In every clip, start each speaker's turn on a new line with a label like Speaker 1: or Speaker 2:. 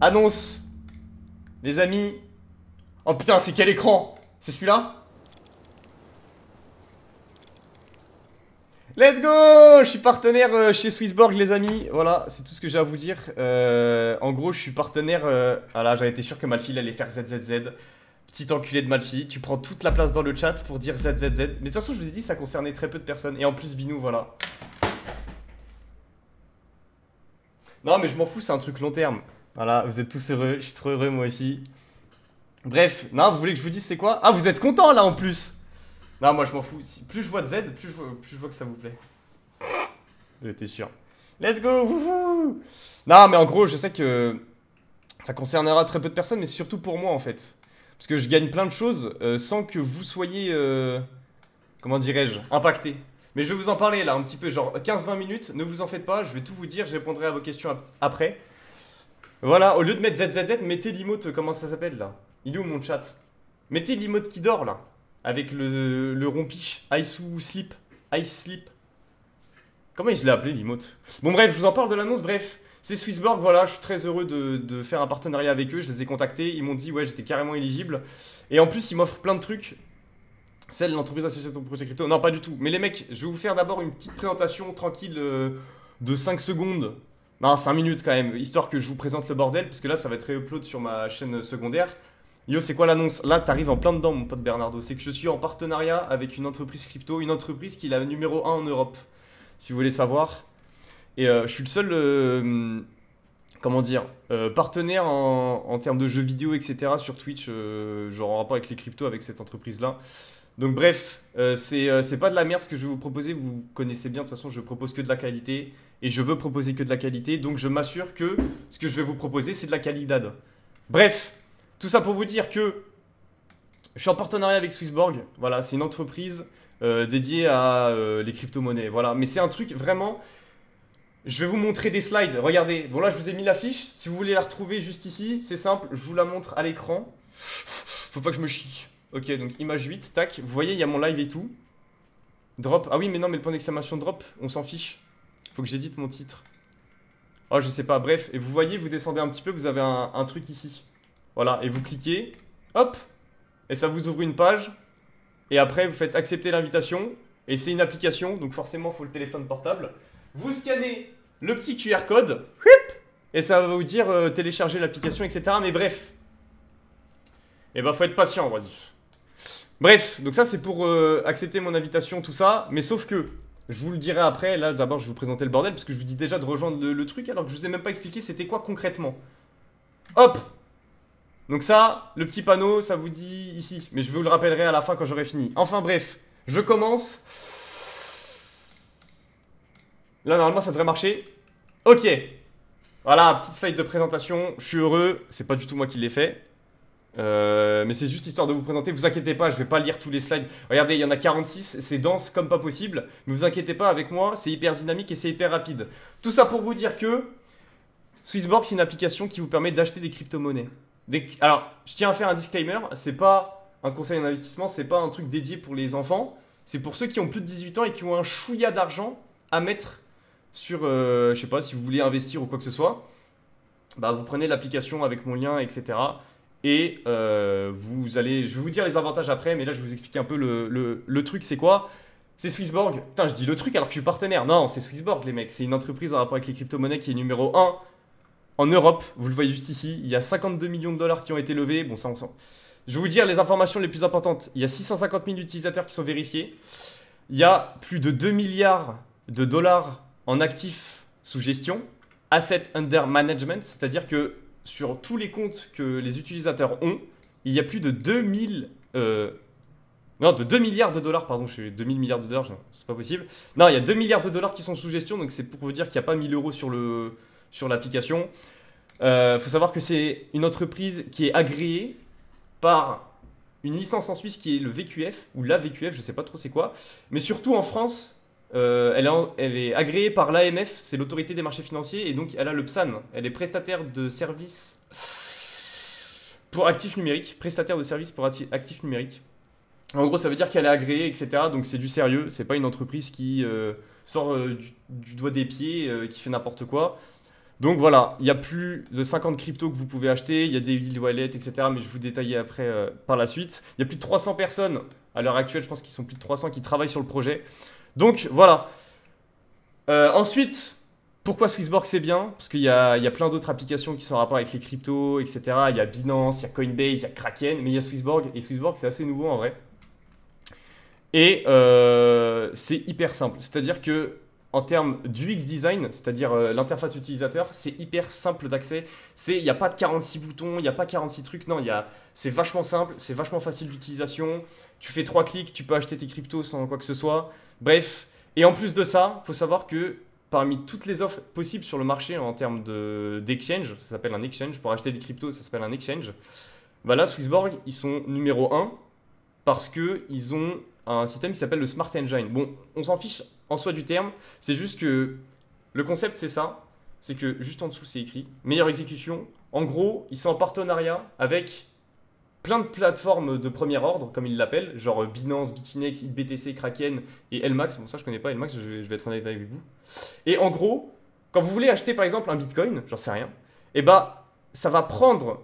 Speaker 1: Annonce Les amis Oh putain, c'est quel écran C'est celui-là Let's go Je suis partenaire euh, chez Swissborg, les amis. Voilà, c'est tout ce que j'ai à vous dire. Euh, en gros, je suis partenaire... Euh, ah là, j'avais été sûr que Malfi allait faire ZZZ. Petit enculé de Malfi. Tu prends toute la place dans le chat pour dire ZZZ. Mais de toute façon, je vous ai dit, ça concernait très peu de personnes. Et en plus, Binou, voilà. Non, mais je m'en fous, c'est un truc long terme. Voilà, vous êtes tous heureux, je suis trop heureux moi aussi. Bref, non, vous voulez que je vous dise c'est quoi Ah, vous êtes content là en plus Non, moi je m'en fous. plus je vois de Z, plus je vois, que ça vous plaît. J'étais sûr. Let's go Non, mais en gros, je sais que ça concernera très peu de personnes, mais surtout pour moi en fait. Parce que je gagne plein de choses euh, sans que vous soyez, euh, comment dirais-je, impacté. Mais je vais vous en parler là un petit peu, genre 15-20 minutes, ne vous en faites pas, je vais tout vous dire, je répondrai à vos questions après. Voilà, au lieu de mettre ZZZ, mettez Limote, euh, comment ça s'appelle là Il est où mon chat Mettez Limote qui dort là, avec le, le rompiche, ice ou sleep, ice sleep. Comment je l'ai appelé Limote Bon bref, je vous en parle de l'annonce, bref. C'est Swissborg, voilà, je suis très heureux de, faire un partenariat avec eux, je les ai contactés, ils m'ont dit ouais j'étais carrément éligible. Et en plus ils m'offrent plein de trucs. Celle l'entreprise association ton projet crypto, non pas du tout. Mais les mecs, je vais vous faire d'abord une petite présentation tranquille euh, de 5 secondes non, 5 minutes quand même, histoire que je vous présente le bordel, parce que là, ça va être réupload sur ma chaîne euh, secondaire. Yo, c'est quoi l'annonce Là, t'arrives en plein dedans, mon pote Bernardo. C'est que je suis en partenariat avec une entreprise crypto, une entreprise qui est la numéro 1 en Europe, si vous voulez savoir. Et euh, je suis le seul, euh, comment dire, partenaire en, en, termes de jeux vidéo, etc. sur Twitch. genre en rapport avec les cryptos, avec cette entreprise-là. Donc bref, euh, ce euh, c'est pas de la merde ce que je vais vous proposer, vous connaissez bien, de toute façon je propose que de la qualité, et je veux proposer que de la qualité, donc je m'assure que ce que je vais vous proposer c'est de la qualidad. Bref, tout ça pour vous dire que je suis en partenariat avec Swissborg, voilà, c'est une entreprise euh, dédiée à les crypto-monnaies, voilà, mais c'est un truc vraiment... Je vais vous montrer des slides, regardez, bon là je vous ai mis l'affiche, si vous voulez la retrouver juste ici, c'est simple, je vous la montre à l'écran, faut pas que je me chie. Ok, donc image 8, tac. Vous voyez, il y a mon live et tout. Drop. Ah oui, mais non, mais le point d'exclamation drop, on s'en fiche. Faut que j'édite mon titre. Oh, je sais pas, bref. Et vous voyez, vous descendez un petit peu, vous avez un, truc ici. Voilà, et vous cliquez. Hop Et ça vous ouvre une page. Et après, vous faites accepter l'invitation. Et c'est une application, donc forcément, faut le téléphone portable. Vous scannez le petit QR code. Et ça va vous dire euh, télécharger l'application, etc. Mais bref. Et eh bah, ben, faut être patient, Oisif. Bref, donc ça c'est pour euh, accepter mon invitation, tout ça, mais sauf que, je vous le dirai après, là d'abord je vais vous présenter le bordel, parce que je vous dis déjà de rejoindre le, truc alors que je vous ai même pas expliqué c'était quoi concrètement. Hop Donc ça, le petit panneau, ça vous dit ici, mais je vous le rappellerai à la fin quand j'aurai fini. Enfin bref, je commence. Là normalement ça devrait marcher. Ok, voilà, petite slide de présentation, je suis heureux, c'est pas du tout moi qui l'ai fait. Euh, mais c'est juste histoire de vous présenter. Vous inquiétez pas, je vais pas lire tous les slides. Regardez, il y en a 46, c'est dense comme pas possible. Mais vous inquiétez pas, avec moi, c'est hyper dynamique et c'est hyper rapide. Tout ça pour vous dire que Swissborg, c'est une application qui vous permet d'acheter des crypto-monnaies. Alors, je tiens à faire un disclaimer c'est pas un conseil en investissement, c'est pas un truc dédié pour les enfants. C'est pour ceux qui ont plus de 18 ans et qui ont un chouïa d'argent à mettre sur, euh, je sais pas, si vous voulez investir ou quoi que ce soit. Bah, vous prenez l'application avec mon lien, etc. Et euh, vous allez, je vais vous dire les avantages après, mais là je vais vous expliquer un peu le, le, le truc, c'est quoi C'est Swissborg. Putain, je dis le truc alors que je suis partenaire. Non, c'est Swissborg, les mecs. C'est une entreprise en rapport avec les crypto-monnaies qui est numéro 1 en Europe. Vous le voyez juste ici. Il y a 52 millions de dollars qui ont été levés. Bon, ça, on sent. Je vais vous dire les informations les plus importantes. Il y a 650 000 utilisateurs qui sont vérifiés. Il y a plus de 2 milliards de dollars en actifs sous gestion. Asset under management, c'est-à-dire que sur tous les comptes que les utilisateurs ont, il y a plus de 2000... Euh, de 2 milliards de dollars, pardon, je 2000 milliards de dollars, c'est pas possible. Non, il y a 2 milliards de dollars qui sont sous gestion, donc c'est pour vous dire qu'il n'y a pas 1000 euros sur l'application. Sur euh, faut savoir que c'est une entreprise qui est agréée par une licence en Suisse qui est le VQF, ou la VQF, je ne sais pas trop c'est quoi, mais surtout en France, euh, elle, est elle, est agréée par l'AMF, c'est l'autorité des marchés financiers, et donc elle a le PSAN. Elle est prestataire de services pour actifs numériques. Prestataire de services pour actifs numériques. En gros, ça veut dire qu'elle est agréée, etc. Donc c'est du sérieux, c'est pas une entreprise qui euh, sort euh, du, doigt des pieds, qui fait n'importe quoi. Donc voilà, il y a plus de 50 cryptos que vous pouvez acheter, il y a des e-wallets, etc. Mais je vous détaille après par la suite. Il y a plus de 300 personnes à l'heure actuelle, je pense qu'ils sont plus de 300 qui travaillent sur le projet. Donc voilà. Euh, ensuite, pourquoi Swissborg c'est bien Parce qu'il y, a, plein d'autres applications qui sont en rapport avec les cryptos, etc. Il y a Binance, il y a Coinbase, il y a Kraken, mais il y a Swissborg. Et Swissborg c'est assez nouveau en vrai. Et euh, c'est hyper simple. C'est-à-dire que en termes d'UX design, c'est-à-dire euh, l'interface utilisateur, c'est hyper simple d'accès. Il n'y a pas de 46 boutons, il n'y a pas 46 trucs. Non, c'est vachement simple, c'est vachement facile d'utilisation tu fais trois clics, tu peux acheter tes cryptos sans quoi que ce soit. Bref, et en plus de ça, faut savoir que parmi toutes les offres possibles sur le marché en termes d'exchange, ça s'appelle un exchange, pour acheter des cryptos, ça s'appelle un exchange, Voilà, bah là, Swissborg, ils sont numéro 1 parce qu'ils ont un système qui s'appelle le Smart Engine. Bon, on s'en fiche en soi du terme, c'est juste que le concept, c'est ça, c'est que juste en dessous, c'est écrit, meilleure exécution. En gros, ils sont en partenariat avec plein de plateformes de premier ordre, comme ils l'appellent, genre Binance, Bitfinex, BTC, Kraken et Lmax. Bon, ça, je connais pas Lmax, je vais, être vais être avec vous. Et en gros, quand vous voulez acheter par exemple un Bitcoin, j'en sais rien, et eh bah, ben, ça va prendre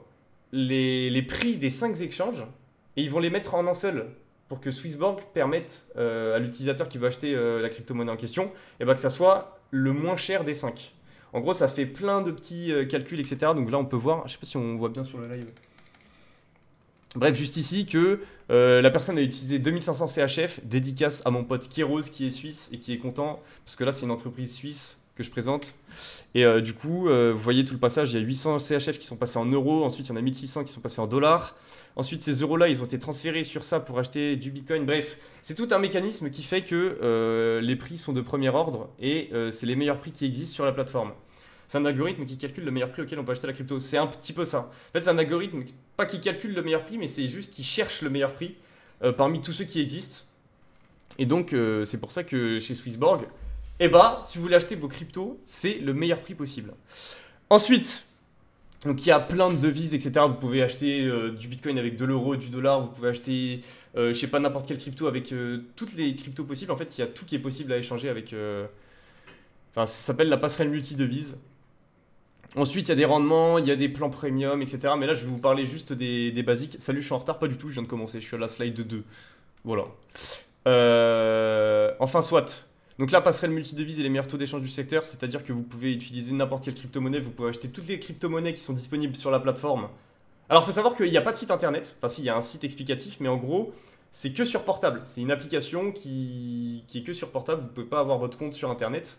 Speaker 1: les, prix des cinq exchanges et ils vont les mettre en un seul pour que Swissborg permette euh, à l'utilisateur qui veut acheter euh, la crypto-monnaie en question, et eh bah, ben, que ça soit le moins cher des cinq. En gros, ça fait plein de petits euh, calculs, etc. Donc là, on peut voir, je sais pas si on voit bien sur le live. Bref, juste ici que euh, la personne a utilisé 2500 CHF, dédicace à mon pote Kéros qui est suisse et qui est content, parce que là c'est une entreprise suisse que je présente. Et euh, du coup, euh, vous voyez tout le passage, il y a 800 CHF qui sont passés en euros, ensuite il y en a 1600 qui sont passés en dollars. Ensuite, ces euros-là, ils ont été transférés sur ça pour acheter du Bitcoin. Bref, c'est tout un mécanisme qui fait que les prix sont de premier ordre et c'est les meilleurs prix qui existent sur la plateforme. C'est un algorithme qui calcule le meilleur prix auquel on peut acheter la crypto. C'est un petit peu ça. En fait, c'est un algorithme, pas qui calcule le meilleur prix, mais c'est juste qui cherche le meilleur prix euh, parmi tous ceux qui existent. Et donc, euh, c'est pour ça que chez Swissborg, eh ben, si vous voulez acheter vos cryptos, c'est le meilleur prix possible. Ensuite, donc il y a plein de devises, etc. Vous pouvez acheter euh, du Bitcoin avec de l'euro, du dollar, vous pouvez acheter, je je sais pas, n'importe quelle crypto avec toutes les cryptos possibles. En fait, il y a tout qui est possible à échanger avec... Enfin, ça s'appelle la passerelle multi-devise. Ensuite, il y a des rendements, il y a des plans premium, etc. Mais là, je vais vous parler juste des, basiques. Salut, je suis en retard, pas du tout, je viens de commencer, je suis à la slide 2. Voilà. Euh, enfin, soit. Donc là, passerelle multidevise et les meilleurs taux d'échange du secteur, c'est-à-dire que vous pouvez utiliser n'importe quelle crypto-monnaie, vous pouvez acheter toutes les crypto-monnaies qui sont disponibles sur la plateforme. Alors, faut savoir qu'il n'y a pas de site internet. Enfin, si, il y a un site explicatif, mais en gros, c'est que sur portable. C'est une application qui, est que sur portable. Vous ne pouvez pas avoir votre compte sur Internet.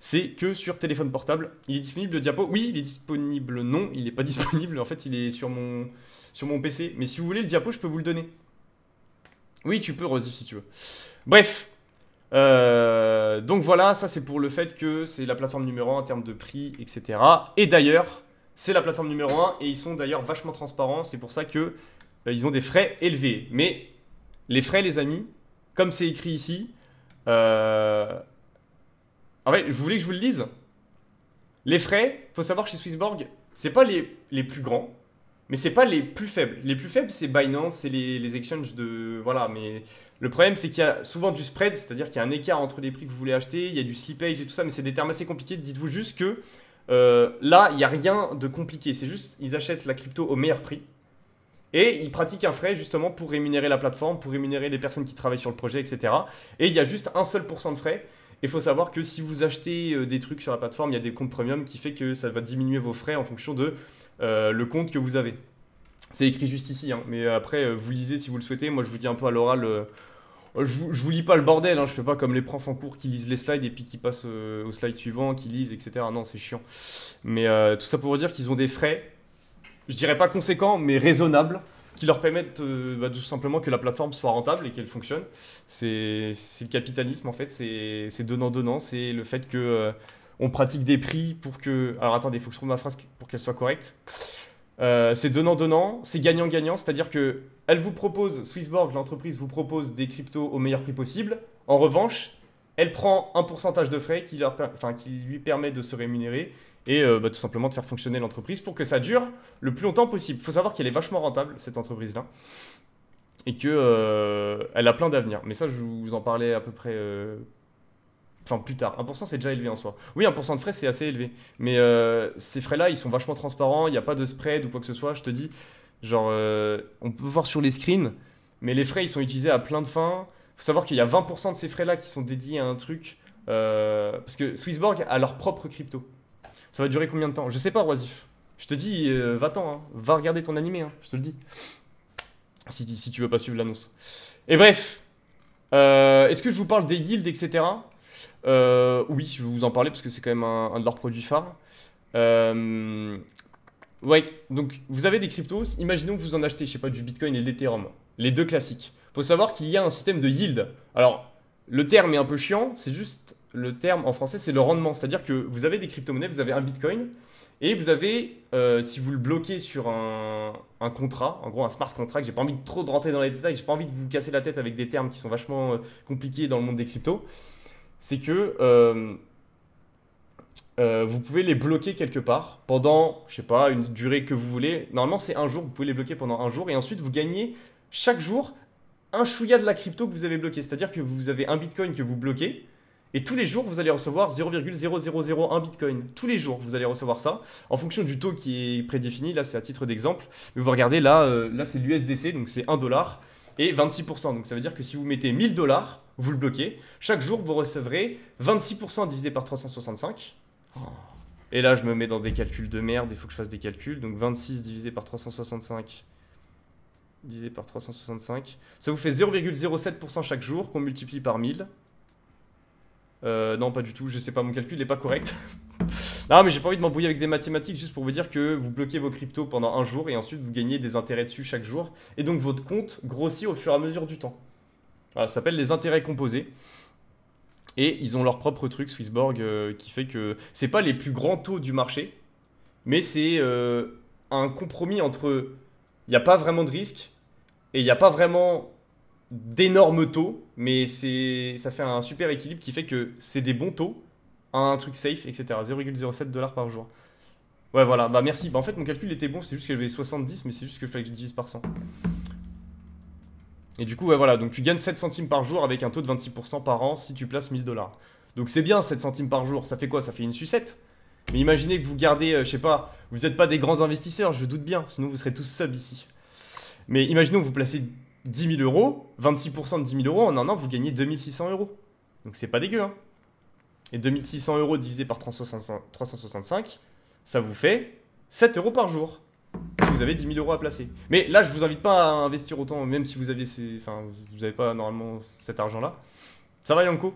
Speaker 1: C'est que sur téléphone portable. Il est disponible le diapo Oui, il est disponible. Non, il n'est pas disponible. En fait, il est sur mon, sur mon PC. Mais si vous voulez le diapo, je peux vous le donner. Oui, tu peux, Rosy si tu veux. Bref. Euh, donc voilà, ça c'est pour le fait que c'est la plateforme numéro 1 en termes de prix, etc. Et d'ailleurs, c'est la plateforme numéro 1 et ils sont d'ailleurs vachement transparents. C'est pour ça que bah, ils ont des frais élevés. Mais les frais, les amis, comme c'est écrit ici, euh, en fait, je voulais que je vous le lise. Les frais, faut savoir chez Swissborg, c'est pas les, plus grands, mais c'est pas les plus faibles. Les plus faibles, c'est Binance, c'est les, les, exchanges de. Voilà, mais le problème, c'est qu'il y a souvent du spread, c'est-à-dire qu'il y a un écart entre les prix que vous voulez acheter, il y a du slippage et tout ça, mais c'est des termes assez compliqués. Dites-vous juste que euh, là, il n'y a rien de compliqué. C'est juste, ils achètent la crypto au meilleur prix. Et il pratique un frais justement pour rémunérer la plateforme, pour rémunérer les personnes qui travaillent sur le projet, etc. Et il y a juste un seul pourcent de frais. Il faut savoir que si vous achetez euh, des trucs sur la plateforme, il y a des comptes premium qui fait que ça va diminuer vos frais en fonction de euh, le compte que vous avez. C'est écrit juste ici, hein. mais euh, après, vous lisez si vous le souhaitez. Moi, je vous dis un peu à l'oral. je, vous, vous lis pas le bordel, Je hein. je fais pas comme les profs en cours qui lisent les slides et puis qui passent au slide suivant, qui lisent, etc. Non, c'est chiant. Mais tout ça pour vous dire qu'ils ont des frais je dirais pas conséquent, mais raisonnable, qui leur permettent euh, bah, tout simplement que la plateforme soit rentable et qu'elle fonctionne. C'est le capitalisme en fait, c'est donnant-donnant, c'est le fait que euh, on pratique des prix pour que... Alors attendez, il faut que je trouve ma phrase pour qu'elle soit correcte. Euh, c'est donnant-donnant, c'est gagnant-gagnant, c'est-à-dire que elle vous propose, Swissborg, l'entreprise vous propose des cryptos au meilleur prix possible. En revanche, elle prend un pourcentage de frais qui, leur, enfin, qui lui permet de se rémunérer et euh, bah, tout simplement de faire fonctionner l'entreprise pour que ça dure le plus longtemps possible. Il faut savoir qu'elle est vachement rentable, cette entreprise-là, et qu'elle euh, a plein d'avenir. Mais ça, je vous en parlais à peu près... Euh, enfin, plus tard. 1% c'est déjà élevé en soi. Oui, 1% de frais c'est assez élevé. Mais euh, ces frais-là, ils sont vachement transparents, il n'y a pas de spread ou quoi que ce soit. Je te dis, genre, on peut voir sur les screens, mais les frais ils sont utilisés à plein de fins. Il faut savoir qu'il y a 20% de ces frais-là qui sont dédiés à un truc. parce que Swissborg a leur propre crypto. Ça va durer combien de temps Je sais pas, Roisif. Je te dis, euh, va-t'en, hein. va regarder ton animé, hein. je te le dis. Si, si tu veux pas suivre l'annonce. Et bref, euh, est-ce que je vous parle des yields, etc. Euh, oui, je vais vous en parler parce que c'est quand même un, de leurs produits phares. ouais, donc vous avez des cryptos, imaginons que vous en achetez, je sais pas, du Bitcoin et de l'Ethereum, les deux classiques. Faut savoir qu'il y a un système de yield. Alors, le terme est un peu chiant, c'est juste le terme en français, c'est le rendement. C'est-à-dire que vous avez des crypto-monnaies, vous avez un bitcoin, et vous avez, euh, si vous le bloquez sur un, contrat, en gros un smart contract, j'ai pas envie de trop de rentrer dans les détails, j'ai pas envie de vous casser la tête avec des termes qui sont vachement euh, compliqués dans le monde des cryptos, c'est que euh, vous pouvez les bloquer quelque part pendant, je sais pas, une durée que vous voulez. Normalement, c'est un jour, vous pouvez les bloquer pendant un jour, et ensuite vous gagnez chaque jour un chouïa de la crypto que vous avez bloqué. C'est-à-dire que vous avez un bitcoin que vous bloquez, et tous les jours, vous allez recevoir 0,0001 Bitcoin. Tous les jours, vous allez recevoir ça, en fonction du taux qui est prédéfini. Là, c'est à titre d'exemple. Mais vous regardez, là, euh, là c'est l'USDC, donc c'est 1 dollar et 26%. Donc ça veut dire que si vous mettez 1000 dollars, vous le bloquez, chaque jour, vous recevrez 26% divisé par 365. Et là, je me mets dans des calculs de merde, il faut que je fasse des calculs. Donc 26 divisé par 365 divisé par 365, ça vous fait 0,07% chaque jour qu'on multiplie par 1000. Euh, non, pas du tout, je sais pas, mon calcul n'est pas correct. non, mais j'ai pas envie de m'embrouiller avec des mathématiques, juste pour vous dire que vous bloquez vos cryptos pendant un jour et ensuite vous gagnez des intérêts dessus chaque jour. Et donc votre compte grossit au fur et à mesure du temps. Voilà, ça s'appelle les intérêts composés. Et ils ont leur propre truc, Swissborg, euh, qui fait que c'est pas les plus grands taux du marché, mais c'est euh, un compromis entre il n'y a pas vraiment de risque et il n'y a pas vraiment d'énormes taux, mais ça fait un super équilibre qui fait que c'est des bons taux, un truc safe, etc. 0,07 dollars par jour. Ouais, voilà, bah merci. Bah en fait, mon calcul était bon, c'est juste qu'il y avait 70, mais c'est juste que fallait que je divise par 100. Et du coup, ouais, voilà, donc tu gagnes 7 centimes par jour avec un taux de 26% par an si tu places 1000 dollars. Donc c'est bien, 7 centimes par jour, ça fait quoi Ça fait une sucette. Mais imaginez que vous gardez, euh, je sais pas, vous n'êtes pas des grands investisseurs, je doute bien, sinon vous serez tous sub ici. Mais imaginons que vous placez 10 000 euros, 26% de 10 000 euros, en un an, vous gagnez 2600 euros. Donc c'est pas dégueu. Hein Et 2600 euros divisé par 365, ça vous fait 7 euros par jour. Si vous avez 10 000 euros à placer. Mais là, je vous invite pas à investir autant, même si vous avez, enfin, vous n'avez pas normalement cet argent-là. Ça va, Yanko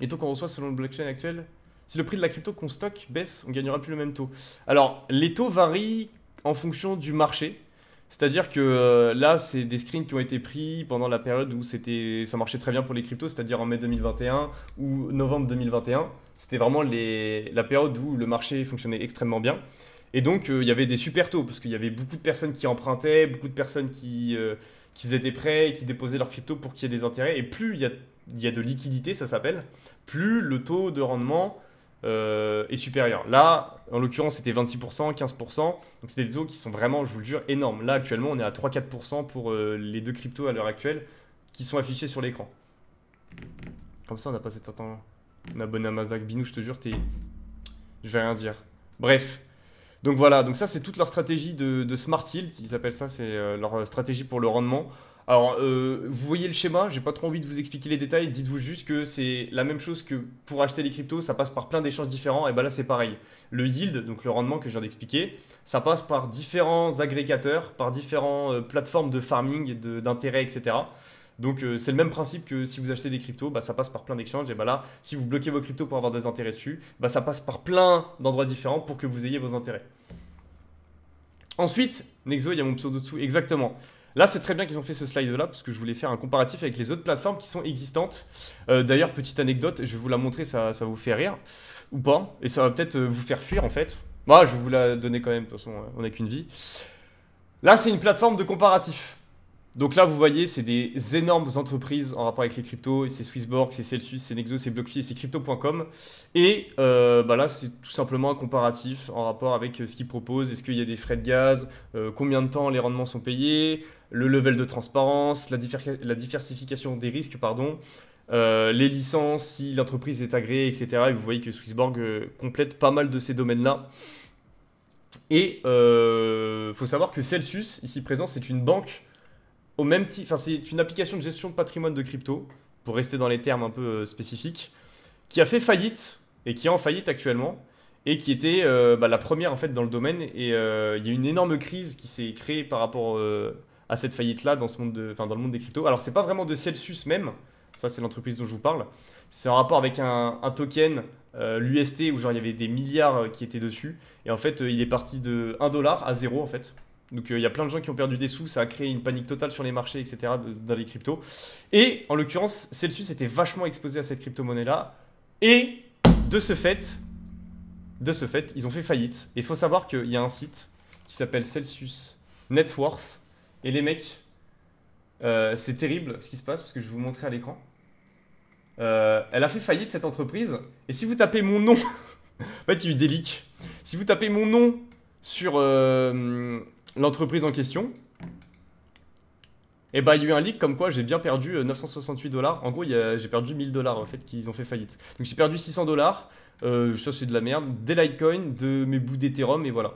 Speaker 1: Les taux qu'on reçoit selon le blockchain actuel Si le prix de la crypto qu'on stocke baisse, on gagnera plus le même taux. Alors, les taux varient en fonction du marché. C'est-à-dire que euh, là, c'est des screens qui ont été pris pendant la période où ça marchait très bien pour les cryptos, c'est-à-dire en mai 2021 ou novembre 2021. C'était vraiment les, la période où le marché fonctionnait extrêmement bien. Et donc, euh, il y avait des super taux, parce qu'il y avait beaucoup de personnes qui empruntaient, beaucoup de personnes qui, euh, qui étaient prêts, qui déposaient leurs cryptos pour qu'il y ait des intérêts. Et plus il y a, y a, de liquidité, ça s'appelle, plus le taux de rendement euh, est supérieur. Là, en l'occurrence, c'était 26%, 15%. Donc c'était des zones qui sont vraiment, je vous le jure, énormes. Là, actuellement, on est à 3-4% pour euh, les deux cryptos à l'heure actuelle qui sont affichés sur l'écran. Comme ça, on n'a pas cet temps. On abonné à Mazak Binou, je te jure, t'es. Je vais rien dire. Bref. Donc voilà, donc ça c'est toute leur stratégie de, de smart yield, ils appellent ça, c'est euh, leur stratégie pour le rendement. Alors, euh, vous voyez le schéma, j'ai pas trop envie de vous expliquer les détails, dites-vous juste que c'est la même chose que pour acheter les cryptos, ça passe par plein d'échanges différents, et ben là c'est pareil. Le yield, donc le rendement que je viens d'expliquer, ça passe par différents agrégateurs, par différentes euh, plateformes de farming, d'intérêt, etc. Donc euh, c'est le même principe que si vous achetez des cryptos, bah, ça passe par plein d'échanges, et bah là, si vous bloquez vos cryptos pour avoir des intérêts dessus, bah, ça passe par plein d'endroits différents pour que vous ayez vos intérêts. Ensuite, Nexo, il y a mon pseudo dessous, exactement. Là, c'est très bien qu'ils ont fait ce slide-là, parce que je voulais faire un comparatif avec les autres plateformes qui sont existantes. Euh, d'ailleurs, petite anecdote, je vais vous la montrer, ça, vous fait rire, ou pas, et ça va peut-être euh, vous faire fuir, en fait. Moi, bah, je vais vous la donner quand même, de toute façon, euh, on n'a qu'une vie. Là, c'est une plateforme de comparatif. Donc là, vous voyez, c'est des énormes entreprises en rapport avec les cryptos. C'est Swissborg, c'est Celsius, c'est Nexo, c'est BlockFi, c'est Crypto.com. Et euh, bah là, c'est tout simplement un comparatif en rapport avec euh, ce qu'ils proposent. Est-ce qu'il y a des frais de gaz euh, Combien de temps les rendements sont payés Le level de transparence La, diversification des risques, pardon. les licences, si l'entreprise est agréée, etc. Et vous voyez que Swissborg complète pas mal de ces domaines-là. Et il faut savoir que Celsius, ici présent, c'est une banque au même enfin c'est une application de gestion de patrimoine de crypto, pour rester dans les termes un peu euh, spécifiques, qui a fait faillite et qui est en faillite actuellement et qui était euh, bah, la première en fait dans le domaine et euh, il y a une énorme crise qui s'est créée par rapport à cette faillite là dans ce monde dans le monde des cryptos. Alors c'est pas vraiment de Celsius même, ça c'est l'entreprise dont je vous parle. C'est en rapport avec un, token l'UST où genre il y avait des milliards qui étaient dessus et en fait il est parti de 1 dollar à 0 en fait donc euh, il y a plein de gens qui ont perdu des sous, ça a créé une panique totale sur les marchés, etc. dans les cryptos. Et en l'occurrence, Celsius était vachement exposé à cette crypto-monnaie-là. Et de ce fait, de ce fait, ils ont fait faillite. Et il faut savoir qu'il y a un site qui s'appelle Celsius Net Et les mecs, euh, c'est terrible ce qui se passe parce que je vais vous montrer à l'écran. Euh, elle a fait faillite cette entreprise. Et si vous tapez mon nom, en fait il y a des leaks. Si vous tapez mon nom sur l'entreprise en question, et eh bah ben, il y a eu un leak comme quoi j'ai bien perdu 968 euh, dollars. En gros, j'ai perdu 1000 dollars en fait qu'ils ont fait faillite. Donc j'ai perdu 600 dollars. Euh, ça c'est de la merde. Des Litecoin, de mes bouts d'Ethereum et voilà.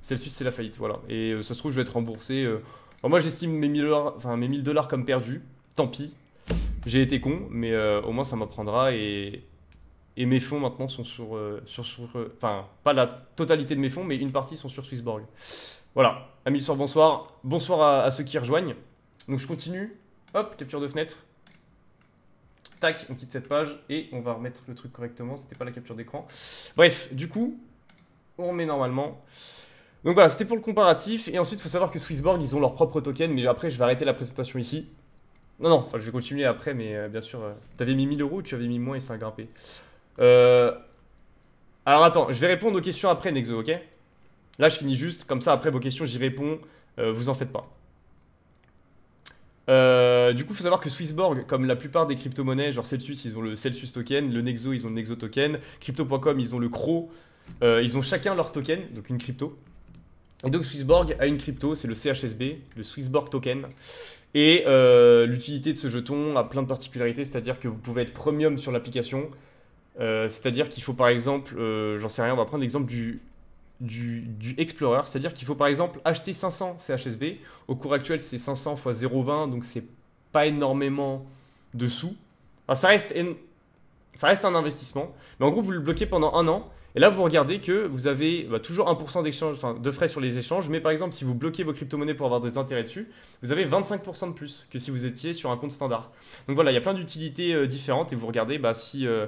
Speaker 1: Celle-ci c'est la faillite, voilà. Et euh, ça se trouve je vais être remboursé. moi j'estime mes 1000 dollars, enfin mes dollars comme perdus. Tant pis. J'ai été con, mais au moins ça m'apprendra et mes fonds maintenant sont sur sur sur enfin pas la totalité de mes fonds, mais une partie sont sur Swissborg. Voilà, amis mille soir, bonsoir. Bonsoir à, ceux qui rejoignent. Donc je continue. Hop, capture de fenêtre. Tac, on quitte cette page et on va remettre le truc correctement. C'était pas la capture d'écran. Bref, du coup, on met normalement. Donc voilà, c'était pour le comparatif. Et ensuite, il faut savoir que Swissborg, ils ont leur propre token. Mais après, je vais arrêter la présentation ici. Non, non, enfin, je vais continuer après, mais euh, bien sûr. Euh, t'avais mis 1000 euros ou tu avais mis moins et ça a grimpé euh, Alors attends, je vais répondre aux questions après, Nexo, ok Là, je finis juste, comme ça, après vos questions, j'y réponds, euh, vous en faites pas. Euh, du coup, il faut savoir que Swissborg, comme la plupart des crypto-monnaies, genre Celsius, ils ont le Celsius token, le Nexo, ils ont le Nexo token, Crypto.com, ils ont le Cro, euh, ils ont chacun leur token, donc une crypto. Et donc Swissborg a une crypto, c'est le CHSB, le Swissborg token. Et l'utilité de ce jeton a plein de particularités, c'est-à-dire que vous pouvez être premium sur l'application. c'est-à-dire qu'il faut par exemple, j'en sais rien, on va prendre l'exemple du du, du Explorer. C'est-à-dire qu'il faut par exemple acheter 500 CHSB. Au cours actuel, c'est 500 x 0,20, donc c'est pas énormément de sous. Enfin, ça reste, ça reste un investissement. Mais en gros, vous le bloquez pendant un an. Et là, vous regardez que vous avez bah, toujours 1% enfin, de frais sur les échanges. Mais par exemple, si vous bloquez vos crypto-monnaies pour avoir des intérêts dessus, vous avez 25% de plus que si vous étiez sur un compte standard. Donc voilà, il y a plein d'utilités euh, différentes. Et vous regardez bah, si. Euh,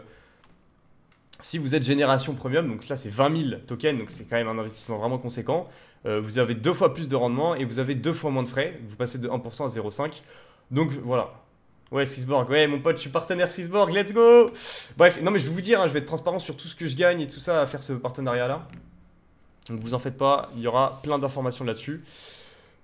Speaker 1: si vous êtes génération premium, donc là c'est 20 000 tokens, donc c'est quand même un investissement vraiment conséquent, euh, vous avez deux fois plus de rendement et vous avez deux fois moins de frais, vous passez de 1% à 0,5. Donc voilà. Ouais, Swissborg, ouais, mon pote, je suis partenaire Swissborg, let's go Bref, non mais je vais vous dire, hein, je vais être transparent sur tout ce que je gagne et tout ça à faire ce partenariat-là. Donc vous en faites pas, il y aura plein d'informations là-dessus.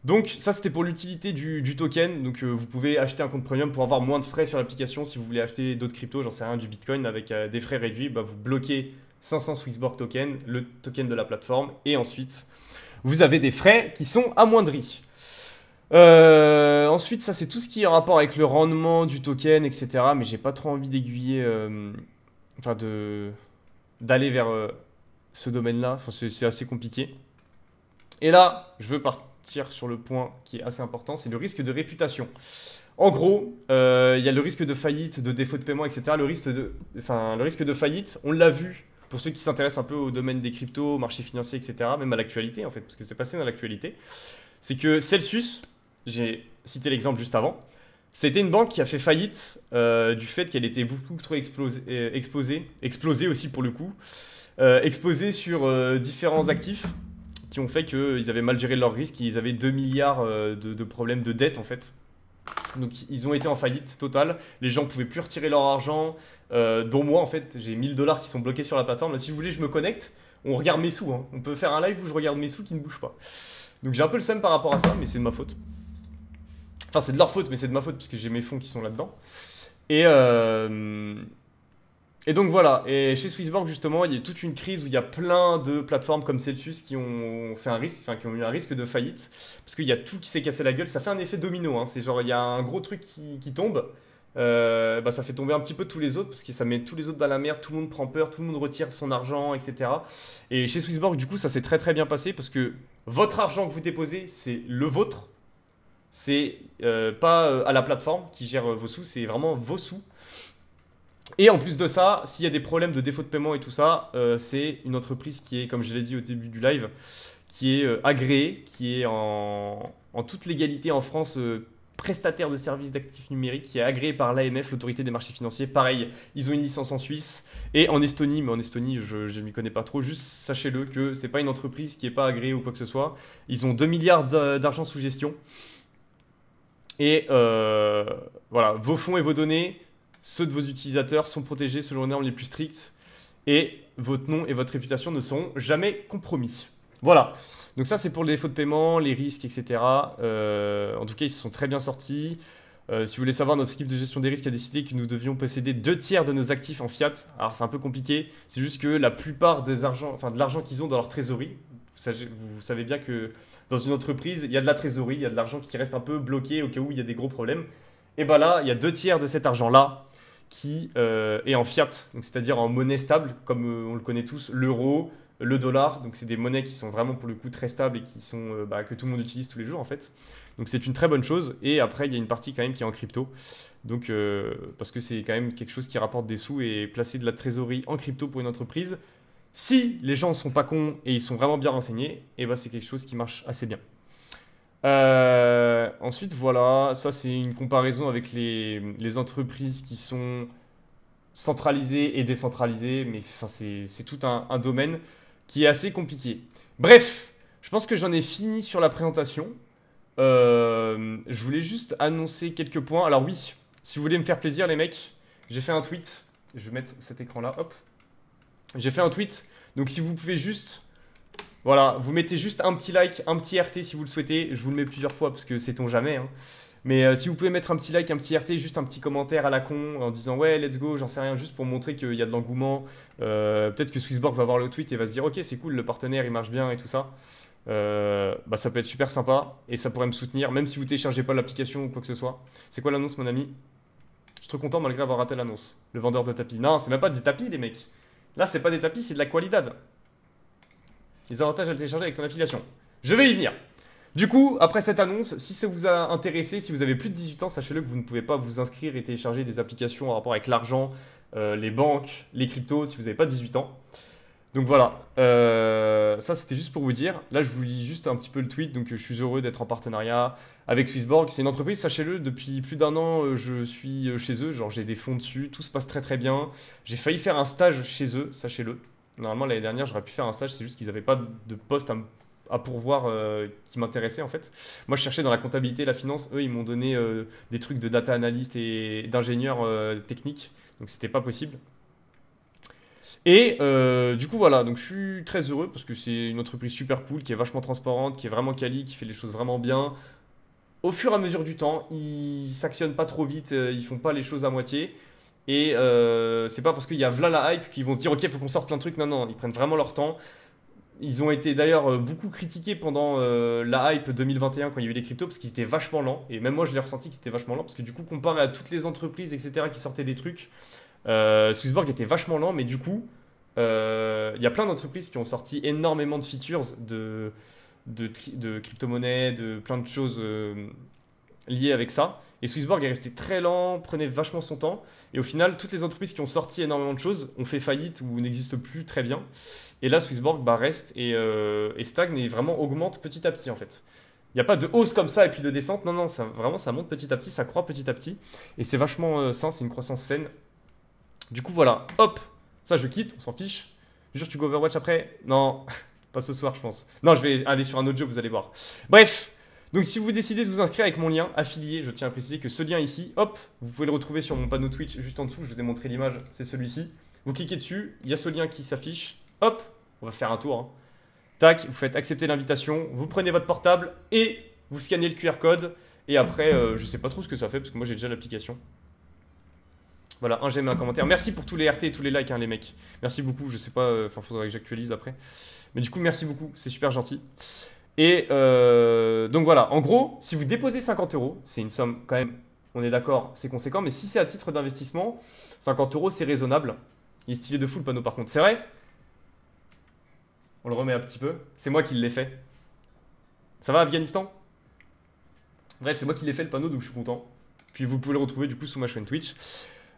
Speaker 1: Donc ça c'était pour l'utilité du, token, donc euh, vous pouvez acheter un compte premium pour avoir moins de frais sur l'application si vous voulez acheter d'autres cryptos, j'en sais rien, du Bitcoin avec euh, des frais réduits, bah, vous bloquez 500 Swissborg token, le token de la plateforme, et ensuite vous avez des frais qui sont amoindris. Euh, ensuite ça c'est tout ce qui est en rapport avec le rendement du token, etc. Mais j'ai pas trop envie d'aiguiller, enfin de d'aller vers ce domaine-là, c'est assez compliqué. Et là, je veux partir sur le point qui est assez important, c'est le risque de réputation. En gros, euh, il y a le risque de faillite, de défaut de paiement, etc. Le risque de, enfin, le risque de faillite, on l'a vu pour ceux qui s'intéressent un peu au domaine des cryptos, marchés financiers, etc., même à l'actualité en fait, parce que c'est passé dans l'actualité, c'est que Celsius, j'ai cité l'exemple juste avant, c'était une banque qui a fait faillite euh, du fait qu'elle était beaucoup trop explosée, euh, exposée, explosée aussi pour le coup, exposée sur différents actifs qui ont fait qu'ils avaient mal géré leurs risques, ils avaient 2 milliards euh, de, problèmes de dette en fait. Donc ils ont été en faillite totale, les gens pouvaient plus retirer leur argent, euh, dont moi en fait j'ai 1000 dollars qui sont bloqués sur la plateforme. si vous voulez je me connecte, on regarde mes sous, hein. on peut faire un live où je regarde mes sous qui ne bougent pas. Donc j'ai un peu le seum par rapport à ça, mais c'est de ma faute. Enfin c'est de leur faute, mais c'est de ma faute puisque j'ai mes fonds qui sont là-dedans. Et, euh, et donc voilà, et chez Swissborg justement, il y a toute une crise où il y a plein de plateformes comme Celsius qui ont fait un risque, enfin qui ont eu un risque de faillite, parce qu'il y a tout qui s'est cassé la gueule, ça fait un effet domino, hein. c'est genre il y a un gros truc qui, tombe, euh, bah, ça fait tomber un petit peu tous les autres, parce que ça met tous les autres dans la merde, tout le monde prend peur, tout le monde retire son argent, etc. Et chez Swissborg, du coup, ça s'est très très bien passé, parce que votre argent que vous déposez, c'est le vôtre, c'est euh, pas euh, à la plateforme qui gère vos sous, c'est vraiment vos sous. Et en plus de ça, s'il y a des problèmes de défaut de paiement et tout ça, euh, c'est une entreprise qui est, comme je l'ai dit au début du live, qui est euh, agréée, qui est en, toute légalité en France. Euh, prestataire de services d'actifs numériques qui est agréée par l'AMF, l'autorité des marchés financiers. Pareil, ils ont une licence en Suisse et en Estonie, mais en Estonie, je ne m'y connais pas trop. Juste sachez-le que c'est pas une entreprise qui n'est pas agréée ou quoi que ce soit. Ils ont 2 milliards d'argent sous gestion. Et voilà, vos fonds et vos données, ceux de vos utilisateurs sont protégés selon les normes les plus strictes et votre nom et votre réputation ne seront jamais compromis. Voilà. Donc ça, c'est pour les défauts de paiement, les risques, etc. Euh, en tout cas, ils se sont très bien sortis. Euh, si vous voulez savoir, notre équipe de gestion des risques a décidé que nous devions posséder deux tiers de nos actifs en fiat. Alors c'est un peu compliqué, c'est juste que la plupart des argent, enfin, de l'argent qu'ils ont dans leur trésorerie, vous savez bien que dans une entreprise, il y a de la trésorerie, il y a de l'argent qui reste un peu bloqué au cas où il y a des gros problèmes. Et bien là, il y a deux tiers de cet argent-là qui euh, est en fiat, c'est-à-dire en monnaie stable, comme euh, on le connaît tous, l'euro, le dollar. Donc c'est des monnaies qui sont vraiment pour le coup très stables et qui sont euh, bah, que tout le monde utilise tous les jours en fait. Donc c'est une très bonne chose. Et après il y a une partie quand même qui est en crypto. Donc parce que c'est quand même quelque chose qui rapporte des sous et placer de la trésorerie en crypto pour une entreprise, si les gens ne sont pas cons et ils sont vraiment bien renseignés, et eh ben c'est quelque chose qui marche assez bien. Euh, ensuite, voilà, ça c'est une comparaison avec les, entreprises qui sont centralisées et décentralisées, mais c'est tout un, domaine qui est assez compliqué. Bref, je pense que j'en ai fini sur la présentation. Euh, je voulais juste annoncer quelques points. Alors oui, si vous voulez me faire plaisir les mecs, j'ai fait un tweet. Je vais mettre cet écran là, hop. J'ai fait un tweet. Donc si vous pouvez juste voilà, vous mettez juste un petit like, un petit RT si vous le souhaitez. Je vous le mets plusieurs fois parce que c'est on jamais. Hein. Mais euh, si vous pouvez mettre un petit like, un petit RT, juste un petit commentaire à la con en disant ouais, let's go, j'en sais rien, juste pour montrer qu'il y a de l'engouement. Euh, peut-être que Swissborg va voir le tweet et va se dire ok, c'est cool, le partenaire il marche bien et tout ça. Euh, bah, ça peut être super sympa et ça pourrait me soutenir, même si vous téléchargez pas l'application ou quoi que ce soit. C'est quoi l'annonce, mon ami Je suis trop content malgré avoir raté l'annonce. Le vendeur de tapis. Non, c'est même pas du tapis, les mecs. Là, c'est pas des tapis, c'est de la qualidad. Les avantages à le télécharger avec ton affiliation. Je vais y venir. Du coup, après cette annonce, si ça vous a intéressé, si vous avez plus de 18 ans, sachez-le que vous ne pouvez pas vous inscrire et télécharger des applications en rapport avec l'argent, euh, les banques, les cryptos, si vous n'avez pas 18 ans. Donc voilà, euh, ça c'était juste pour vous dire. Là, je vous lis juste un petit peu le tweet. Donc, euh, je suis heureux d'être en partenariat avec Swissborg. C'est une entreprise, sachez-le, depuis plus d'un an, je suis chez eux. Genre, j'ai des fonds dessus, tout se passe très très bien. J'ai failli faire un stage chez eux, sachez-le. Normalement, l'année dernière, j'aurais pu faire un stage, c'est juste qu'ils n'avaient pas de poste à, pourvoir euh, qui m'intéressait en fait. Moi, je cherchais dans la comptabilité, la finance. Eux, ils m'ont donné euh, des trucs de data analyst et d'ingénieur euh, technique, donc c'était pas possible. Et du coup, voilà, donc je suis très heureux parce que c'est une entreprise super cool, qui est vachement transparente, qui est vraiment quali, qui fait les choses vraiment bien. Au fur et à mesure du temps, ils s'actionnent pas trop vite, ils font pas les choses à moitié. Et euh, c'est pas parce qu'il y a Vla la hype qu'ils vont se dire ok, il faut qu'on sorte plein de trucs. Non, non, ils prennent vraiment leur temps. Ils ont été d'ailleurs euh, beaucoup critiqués pendant euh, la hype 2021 quand il y a eu les cryptos parce qu'ils étaient vachement lents. Et même moi, je l'ai ressenti que c'était vachement lent parce que du coup, comparé à toutes les entreprises, etc., qui sortaient des trucs, euh, Swissborg était vachement lent. Mais du coup, il y a plein d'entreprises qui ont sorti énormément de features de, de, de crypto-monnaies, de plein de choses lié avec ça. Et Swissborg est resté très lent, prenait vachement son temps. Et au final, toutes les entreprises qui ont sorti énormément de choses ont fait faillite ou n'existent plus très bien. Et là, Swissborg bah, reste euh, et, stagne et vraiment augmente petit à petit en fait. Il n'y a pas de hausse comme ça et puis de descente. Non, non, ça, vraiment, ça monte petit à petit, ça croît petit à petit. Et c'est vachement euh, sain, c'est une croissance saine. Du coup, voilà, hop, ça je quitte, on s'en fiche. Jure, tu go Overwatch après Non, pas ce soir, je pense. Non, je vais aller sur un autre jeu, vous allez voir. Bref, donc si vous décidez de vous inscrire avec mon lien affilié, je tiens à préciser que ce lien ici, hop, vous pouvez le retrouver sur mon panneau Twitch juste en dessous, je vous ai montré l'image, c'est celui-ci. Vous cliquez dessus, il y a ce lien qui s'affiche, hop, on va faire un tour. Hein. Tac, vous faites accepter l'invitation, vous prenez votre portable et vous scannez le QR code. Et après, je euh, je sais pas trop ce que ça fait parce que moi j'ai déjà l'application. Voilà, un j'aime un commentaire. Merci pour tous les RT et tous les likes, hein, les mecs. Merci beaucoup. Je sais pas, euh, enfin, faudrait que j'actualise après. Mais du coup, merci beaucoup. C'est super gentil. Et euh, donc voilà, en gros, si vous déposez 50 euros, c'est une somme quand même, on est d'accord, c'est conséquent, mais si c'est à titre d'investissement, 50 euros c'est raisonnable. Il est stylé de fou le panneau par contre, c'est vrai On le remet un petit peu, c'est moi qui l'ai fait. Ça va Afghanistan Bref, c'est moi qui l'ai fait le panneau, donc je suis content. Puis vous pouvez le retrouver du coup sous ma chaîne Twitch.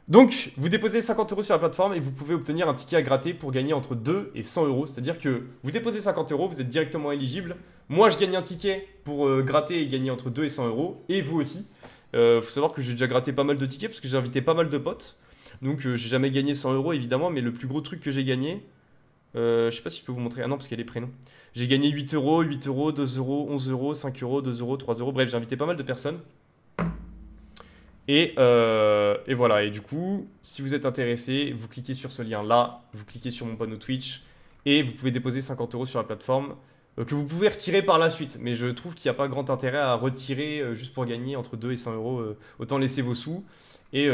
Speaker 1: Donc, vous déposez 50 euros sur la plateforme et vous pouvez obtenir un ticket à gratter pour gagner entre 2 et 100 euros. C'est-à-dire que vous déposez 50 euros, vous êtes directement éligible. Moi, je gagne un ticket pour euh, gratter et gagner entre 2 et 100 euros. Et vous aussi. Il euh, faut savoir que j'ai déjà gratté pas mal de tickets parce que j'ai invité pas mal de potes. Donc, euh, j'ai jamais gagné 100 euros évidemment, mais le plus gros truc que j'ai gagné, je sais pas si je peux vous montrer. Ah non, parce qu'il y a les prénoms. J'ai gagné 8 euros, 8 euros, 2 euros, 11 euros, 5 euros, 2 euros, 3 euros. Bref, j'ai invité pas mal de personnes. Euh, et, voilà, et du coup, si vous êtes intéressé, vous cliquez sur ce lien-là, vous cliquez sur mon panneau Twitch, et vous pouvez déposer 50 euros sur la plateforme, euh, que vous pouvez retirer par la suite. Mais je trouve qu'il n'y a pas grand intérêt à retirer euh, juste pour gagner entre 2 et 100 euros. Autant laisser vos sous, et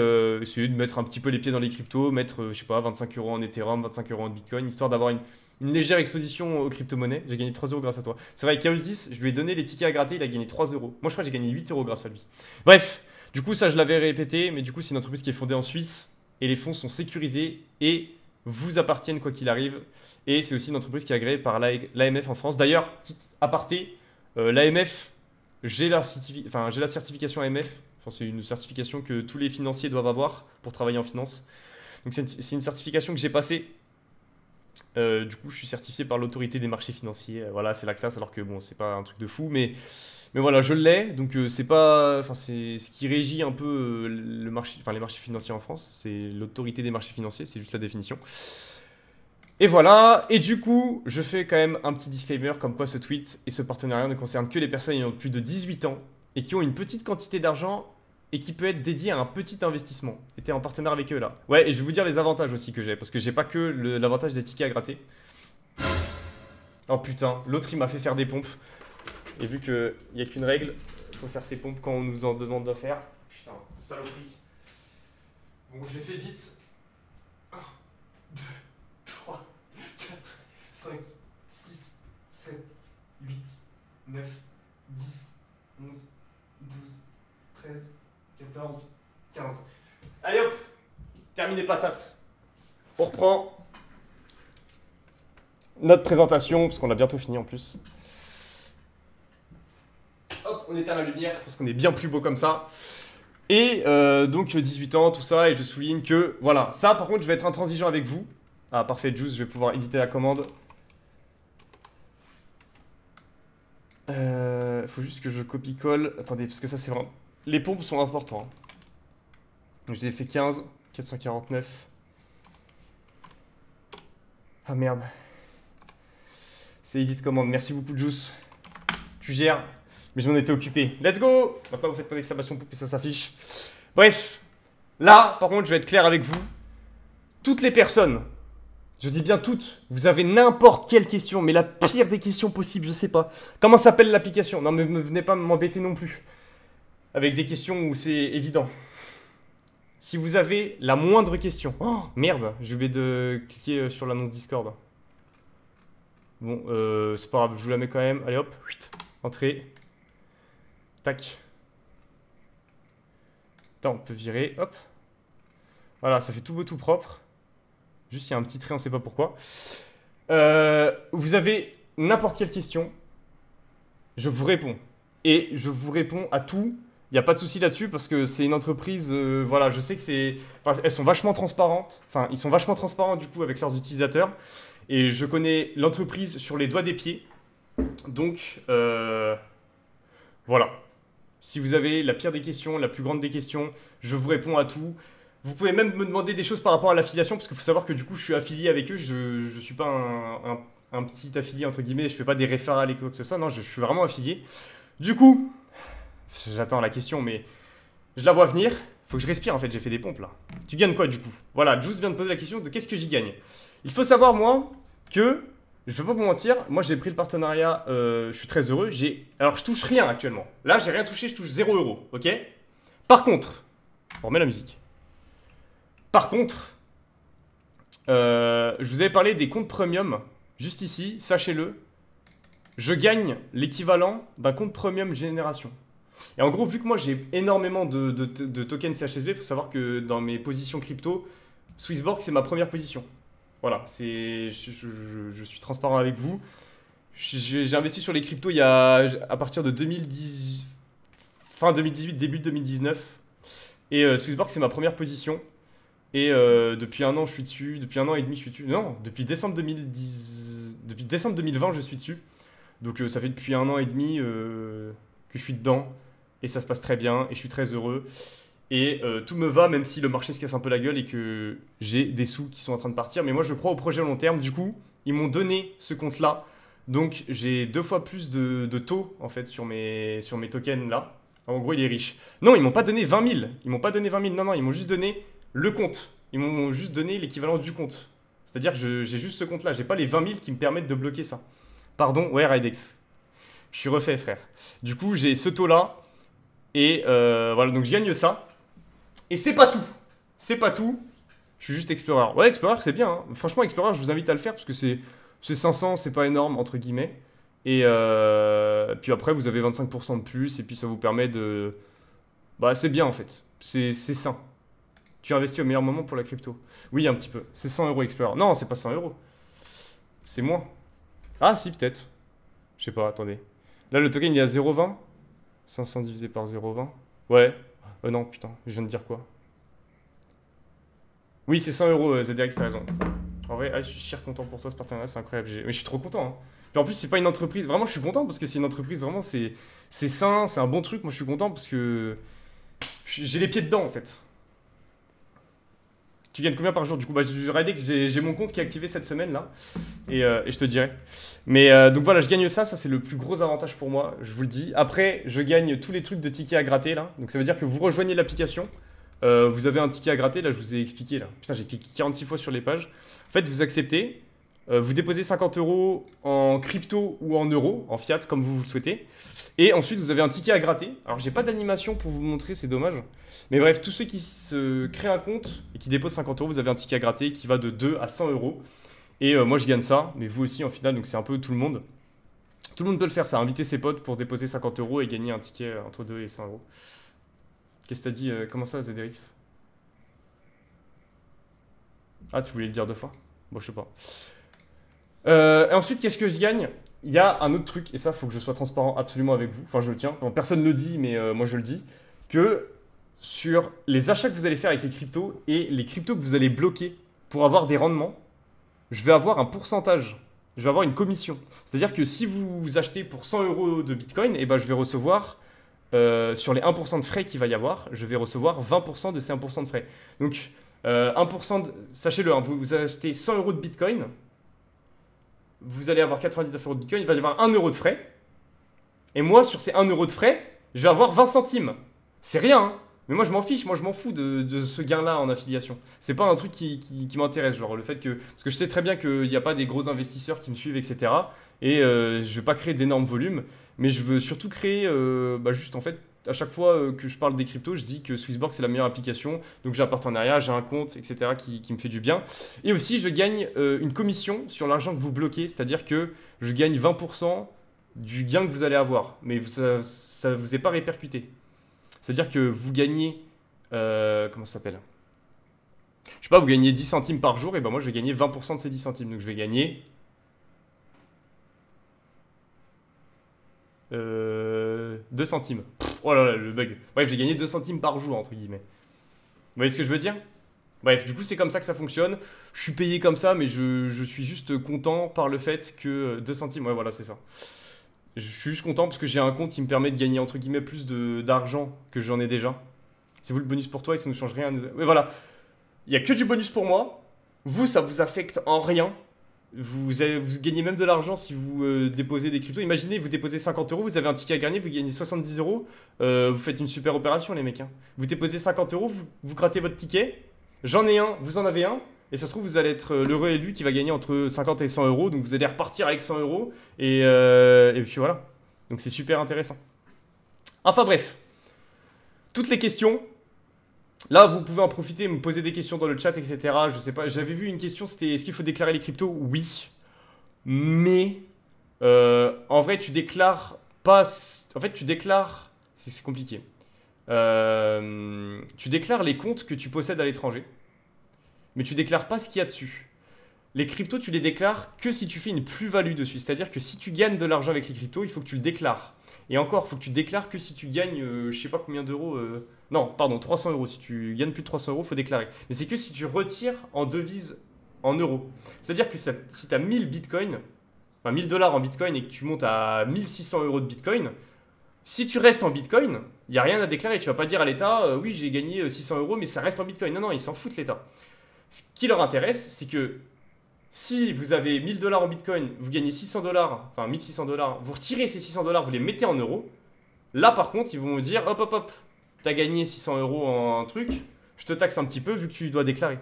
Speaker 1: essayer de mettre un petit peu les pieds dans les cryptos, mettre, je sais pas, 25 euros en Ethereum, 25 euros en Bitcoin, histoire d'avoir une, une légère exposition aux crypto-monnaies. J'ai gagné 3 euros grâce à toi. C'est vrai, Chaos 10, je lui ai donné les tickets à gratter, il a gagné 3 euros. Moi, je crois que j'ai gagné 8 euros grâce à lui. Bref, du coup, ça, je l'avais répété, mais du coup, c'est une entreprise qui est fondée en Suisse et les fonds sont sécurisés et vous appartiennent quoi qu'il arrive. Et c'est aussi une entreprise qui est agréée par l'AMF e, en France. D'ailleurs, petite aparté, euh, l'AMF, j'ai la, enfin, la, certification AMF. Enfin, c'est une certification que tous les financiers doivent avoir pour travailler en finance. Donc c'est une, certification que j'ai passée. Euh, du coup, je suis certifié par l'autorité des marchés financiers. Voilà, c'est la classe, alors que bon, c'est pas un truc de fou, mais mais voilà, je l'ai, donc euh, c'est pas, enfin c'est ce qui régit un peu euh, le marché, enfin les marchés financiers en France, c'est l'autorité des marchés financiers, c'est juste la définition. Et voilà, et du coup, je fais quand même un petit disclaimer comme quoi ce tweet et ce partenariat ne concernent que les personnes ayant plus de 18 ans et qui ont une petite quantité d'argent et qui peut être dédiée à un petit investissement. Et t'es en partenariat avec eux là. Ouais, et je vais vous dire les avantages aussi que j'ai, parce que j'ai pas que l'avantage des tickets à gratter. Oh putain, l'autre il m'a fait faire des pompes. Et vu qu'il n'y a qu'une règle, il faut faire ses pompes quand on nous en demande d'en faire. Putain, saloperie. Bon, je l'ai fait vite. 1, 2, 3, 4, 5, 6, 7, 8, 9, 10, 11, 12, 13, 14, 15. Allez hop Terminé patate. On reprend notre présentation, parce qu'on a bientôt fini en plus hop, on éteint la lumière parce qu'on est bien plus beau comme ça. Et euh, donc 18 euh, ans, tout ça, et je souligne que, voilà, ça par contre je vais être intransigeant avec vous. Ah parfait, Juice, je vais pouvoir éditer la commande. Euh, faut juste que je copie-colle. Attendez, parce que ça c'est vraiment... Les pompes sont importantes. Hein. Je Donc j'ai fait 15, 449. Ah merde. C'est édite commande, merci beaucoup Juice. Tu gères. Mais je m'en étais occupé. Let's go Maintenant, vous faites pas d'exclamation pour que ça s'affiche. Bref, là, par contre, je vais être clair avec vous. Toutes les personnes, je dis bien toutes, vous avez n'importe quelle question, mais la pire des questions possibles, je sais pas. Comment s'appelle l'application Non, mais ne venez pas m'embêter non plus. Avec des questions où c'est évident. Si vous avez la moindre question... Oh, merde, Je vais de cliquer euh, sur l'annonce Discord. Bon, euh, c'est pas grave, je vous la mets quand même. Allez hop, entrée. Tac. Attends, on peut virer, hop. Voilà, ça fait tout beau, tout propre. Juste, il y a un petit trait, on ne sait pas pourquoi. Euh, vous avez n'importe quelle question, je vous réponds. Et je vous réponds à tout. Il n'y a pas de souci là-dessus parce que c'est une entreprise. Euh, voilà, je sais que c'est. elles sont vachement transparentes. Enfin, ils sont vachement transparents du coup avec leurs utilisateurs. Et je connais l'entreprise sur les doigts des pieds. Donc, euh, voilà. Si vous avez la pire des questions, la plus grande des questions, je vous réponds à tout. Vous pouvez même me demander des choses par rapport à l'affiliation, parce qu'il faut savoir que du coup, je suis affilié avec eux. Je ne suis pas un, petit affilié, entre guillemets. Je ne fais pas des références et quoi que ce soit. Non, je, suis vraiment affilié. Du coup, j'attends la question, mais je la vois venir. Il Faut que je respire, en fait. J'ai fait des pompes, là. Tu gagnes quoi, du coup Voilà, Juice vient de poser la question de qu'est-ce que j'y gagne. Il faut savoir, moi, que je vais pas vous mentir, moi j'ai pris le partenariat, euh, je suis très heureux. J'ai, alors je touche rien actuellement. Là, j'ai rien touché, je touche 0 euros, ok Par contre, on remet la musique. Par contre, euh, je vous avais parlé des comptes premium juste ici, sachez-le. Je gagne l'équivalent d'un compte premium génération. Et en gros, vu que moi j'ai énormément de, de tokens CHSB, il faut savoir que dans mes positions crypto, Swissborg c'est ma première position. Voilà, c'est, je, suis transparent avec vous. J'ai investi sur les cryptos il y a, à partir de 2010, fin 2018, début 2019. Et euh, Swissborg, c'est ma première position. Et euh, depuis un an, je suis dessus. Depuis un an et demi, je suis dessus. Non, depuis décembre 2010, depuis décembre 2020, je suis dessus. Donc euh, ça fait depuis un an et demi euh, que je suis dedans. Et ça se passe très bien. Et je suis très heureux. Et euh, tout me va, même si le marché se casse un peu la gueule et que j'ai des sous qui sont en train de partir. Mais moi, je crois au projet à long terme. Du coup, ils m'ont donné ce compte-là. Donc, j'ai deux fois plus de, taux, en fait, sur mes, sur mes tokens là. En gros, il est riche. Non, ils m'ont pas donné 20 000. Ils m'ont pas donné 20 000. Non, non, ils m'ont juste donné le compte. Ils m'ont juste donné l'équivalent du compte. C'est-à-dire que j'ai juste ce compte-là. J'ai pas les 20 000 qui me permettent de bloquer ça. Pardon, ouais, Ridex. Je suis refait, frère. Du coup, j'ai ce taux-là. Et euh, voilà, donc je gagne ça. Et c'est pas tout. C'est pas tout. Je suis juste explorer. Ouais, explorer, c'est bien. Hein. Franchement, explorer, je vous invite à le faire parce que c'est 500, c'est pas énorme, entre guillemets. Et euh, puis après, vous avez 25% de plus, et puis ça vous permet de. Bah, c'est bien en fait. C'est sain. Tu investis au meilleur moment pour la crypto. Oui, un petit peu. C'est 100 euros Explorer. Non, c'est pas 100 euros. C'est moins. Ah, si, peut-être. Je sais pas, attendez. Là, le token, il est à 0,20. 500 divisé par 0,20. Ouais, euh, non, putain, je viens de dire quoi Oui, c'est 100 euros, euh, ZDX, t'as raison. En vrai, ah, je suis cher content pour toi, ce partenariat, c'est incroyable. Mais je suis trop content. Hein. Puis en plus, c'est pas une entreprise. Vraiment, je suis content parce que c'est une entreprise, vraiment, c'est sain, c'est un bon truc. Moi, je suis content parce que j'ai les pieds dedans, en fait. Tu gagnes combien par jour du coup Bah, du que j'ai mon compte qui est activé cette semaine là. Et, euh, je te dirai. Mais euh, donc voilà, je gagne ça. Ça, c'est le plus gros avantage pour moi, je vous le dis. Après, je gagne tous les trucs de tickets à gratter là. Donc ça veut dire que vous rejoignez l'application. Euh, vous avez un ticket à gratter. Là, je vous ai expliqué là. Putain, j'ai cliqué 46 fois sur les pages. En fait, vous acceptez. Euh, vous déposez 50 euros en crypto ou en euros, en fiat, comme vous, le souhaitez. Et ensuite, vous avez un ticket à gratter. Alors, j'ai pas d'animation pour vous montrer, c'est dommage. Mais bref, tous ceux qui se créent un compte et qui déposent 50 euros, vous avez un ticket à gratter qui va de 2 à 100 euros. Et euh, moi, je gagne ça, mais vous aussi en finale, donc c'est un peu tout le monde. Tout le monde peut le faire, ça. Inviter ses potes pour déposer 50 euros et gagner un ticket euh, entre 2 et 100 euros. Qu'est-ce que t'as dit Comment ça, ZDX Ah, tu voulais le dire deux fois Bon, je sais pas. Euh, et ensuite, qu'est-ce que je gagne Il y a un autre truc, et ça, il faut que je sois transparent absolument avec vous. Enfin, je le tiens. personne ne le dit, mais euh, moi, je le dis. Que sur les achats que vous allez faire avec les cryptos et les cryptos que vous allez bloquer pour avoir des rendements, je vais avoir un pourcentage. Je vais avoir une commission. C'est-à-dire que si vous achetez pour 100 euros de Bitcoin, et eh ben, je vais recevoir euh, sur les 1% de frais qu'il va y avoir, je vais recevoir 20% de ces 1% de frais. Donc, 1% sachez-le, hein, vous, vous achetez 100 euros de Bitcoin, vous allez avoir 99 euros de Bitcoin, il va y avoir 1 euro de frais. Et moi, sur ces 1 euro de frais, je vais avoir 20 centimes. C'est rien, hein. mais moi je m'en fiche, moi je m'en fous de, ce gain-là en affiliation. C'est pas un truc qui, m'intéresse, genre le fait que. Parce que je sais très bien qu'il n'y a pas des gros investisseurs qui me suivent, etc. Et euh, je vais pas créer d'énormes volumes, mais je veux surtout créer euh, bah, juste en fait à chaque fois euh, que je parle des cryptos, je dis que Swissborg c'est la meilleure application. Donc j'ai un partenariat, j'ai un compte, etc. Qui, me fait du bien. Et aussi, je gagne euh, une commission sur l'argent que vous bloquez, c'est-à-dire que je gagne 20% du gain que vous allez avoir, mais ça ne vous est pas répercuté. C'est-à-dire que vous gagnez. Euh, comment ça s'appelle Je sais pas, vous gagnez 10 centimes par jour, et ben moi je vais gagner 20% de ces 10 centimes. Donc je vais gagner. Euh, 2 centimes. oh là là, le bug. Bref, j'ai gagné 2 centimes par jour, entre guillemets. Vous voyez ce que je veux dire Bref, du coup, c'est comme ça que ça fonctionne. Je suis payé comme ça, mais je, suis juste content par le fait que 2 euh, centimes. Ouais, voilà, c'est ça. Je suis juste content parce que j'ai un compte qui me permet de gagner, entre guillemets, plus d'argent que j'en ai déjà. C'est vous le bonus pour toi et ça ne change rien. Mais voilà. Il n'y a que du bonus pour moi. Vous, ça vous affecte en rien. Vous, gagnez même de l'argent si vous euh, déposez des cryptos. Imaginez, vous déposez 50 euros, vous avez un ticket à gagner, vous gagnez 70 euros. Euh, vous faites une super opération, les mecs. Hein. Vous déposez 50 euros, vous, grattez votre ticket. J'en ai un, vous en avez un. Et ça se trouve, vous allez être euh, l'heureux élu qui va gagner entre 50 et 100 euros. Donc vous allez repartir avec 100 euros. Et, et puis voilà. Donc c'est super intéressant. Enfin bref. Toutes les questions, Là, vous pouvez en profiter, me poser des questions dans le chat, etc. Je sais pas. J'avais vu une question, c'était est-ce qu'il faut déclarer les cryptos Oui. Mais euh, en vrai, tu déclares pas. En fait, tu déclares. C'est compliqué. Euh, tu déclares les comptes que tu possèdes à l'étranger, mais tu déclares pas ce qu'il y a dessus. Les cryptos, tu les déclares que si tu fais une plus-value dessus. C'est-à-dire que si tu gagnes de l'argent avec les cryptos, il faut que tu le déclares. Et encore, faut que tu déclares que si tu gagnes, je euh, je sais pas combien d'euros. Euh, non, pardon, 300 euros. Si tu gagnes plus de 300 euros, faut déclarer. Mais c'est que si tu retires en devise en euros. C'est-à-dire que si tu as 1000 bitcoins, enfin 1000 dollars en bitcoin et que tu montes à 1600 euros de bitcoin, si tu restes en bitcoin, il n'y a rien à déclarer. Tu vas pas dire à l'État, euh, oui, j'ai gagné 600 euros, mais ça reste en bitcoin. Non, non, ils s'en foutent l'État. Ce qui leur intéresse, c'est que si vous avez 1000 dollars en Bitcoin, vous gagnez 600 dollars, enfin 1600 dollars, vous retirez ces 600 dollars, vous les mettez en euros. Là, par contre, ils vont vous dire hop, hop, hop, t'as gagné 600 euros en truc, je te taxe un petit peu vu que tu dois déclarer.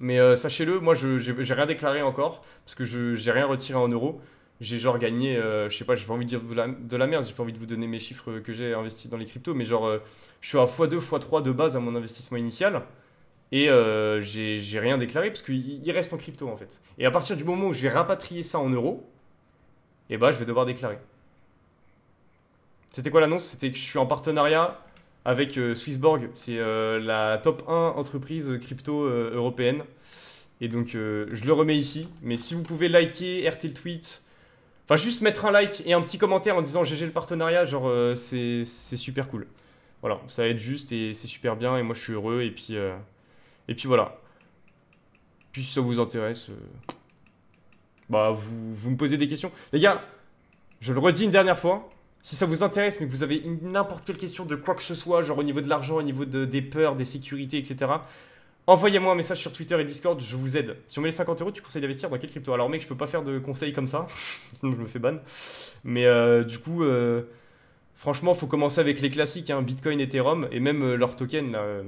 Speaker 1: Mais euh, sachez-le, moi, je j'ai rien déclaré encore parce que je n'ai rien retiré en euros. J'ai genre gagné, euh, je sais pas, j'ai pas envie de dire de la, merde, je merde, j'ai pas envie de vous donner mes chiffres que j'ai investis dans les cryptos, mais genre, euh, je suis à x2, x3 de base à mon investissement initial. Et euh, j'ai rien déclaré parce qu'il reste en crypto en fait. Et à partir du moment où je vais rapatrier ça en euros, et eh ben, je vais devoir déclarer. C'était quoi l'annonce C'était que je suis en partenariat avec euh, Swissborg, c'est euh, la top 1 entreprise crypto euh, européenne. Et donc je le remets ici. Mais si vous pouvez liker, RT le tweet, enfin juste mettre un like et un petit commentaire en disant GG le partenariat, genre c'est super cool. Voilà, ça va être juste et c'est super bien et moi je suis heureux et puis... Et puis voilà. Puis si ça vous intéresse, euh, bah vous, me posez des questions. Les gars, je le redis une dernière fois, si ça vous intéresse, mais que vous avez n'importe quelle question de quoi que ce soit, genre au niveau de l'argent, au niveau de, des peurs, des sécurités, etc., envoyez-moi un message sur Twitter et Discord, je vous aide. Si on met les 50 euros, tu conseilles d'investir dans quelle crypto Alors, mec, je peux pas faire de conseils comme ça, sinon je me fais ban. Mais euh, du coup, euh, franchement, faut commencer avec les classiques, hein, Bitcoin, Ethereum, et même euh, leur token. tokens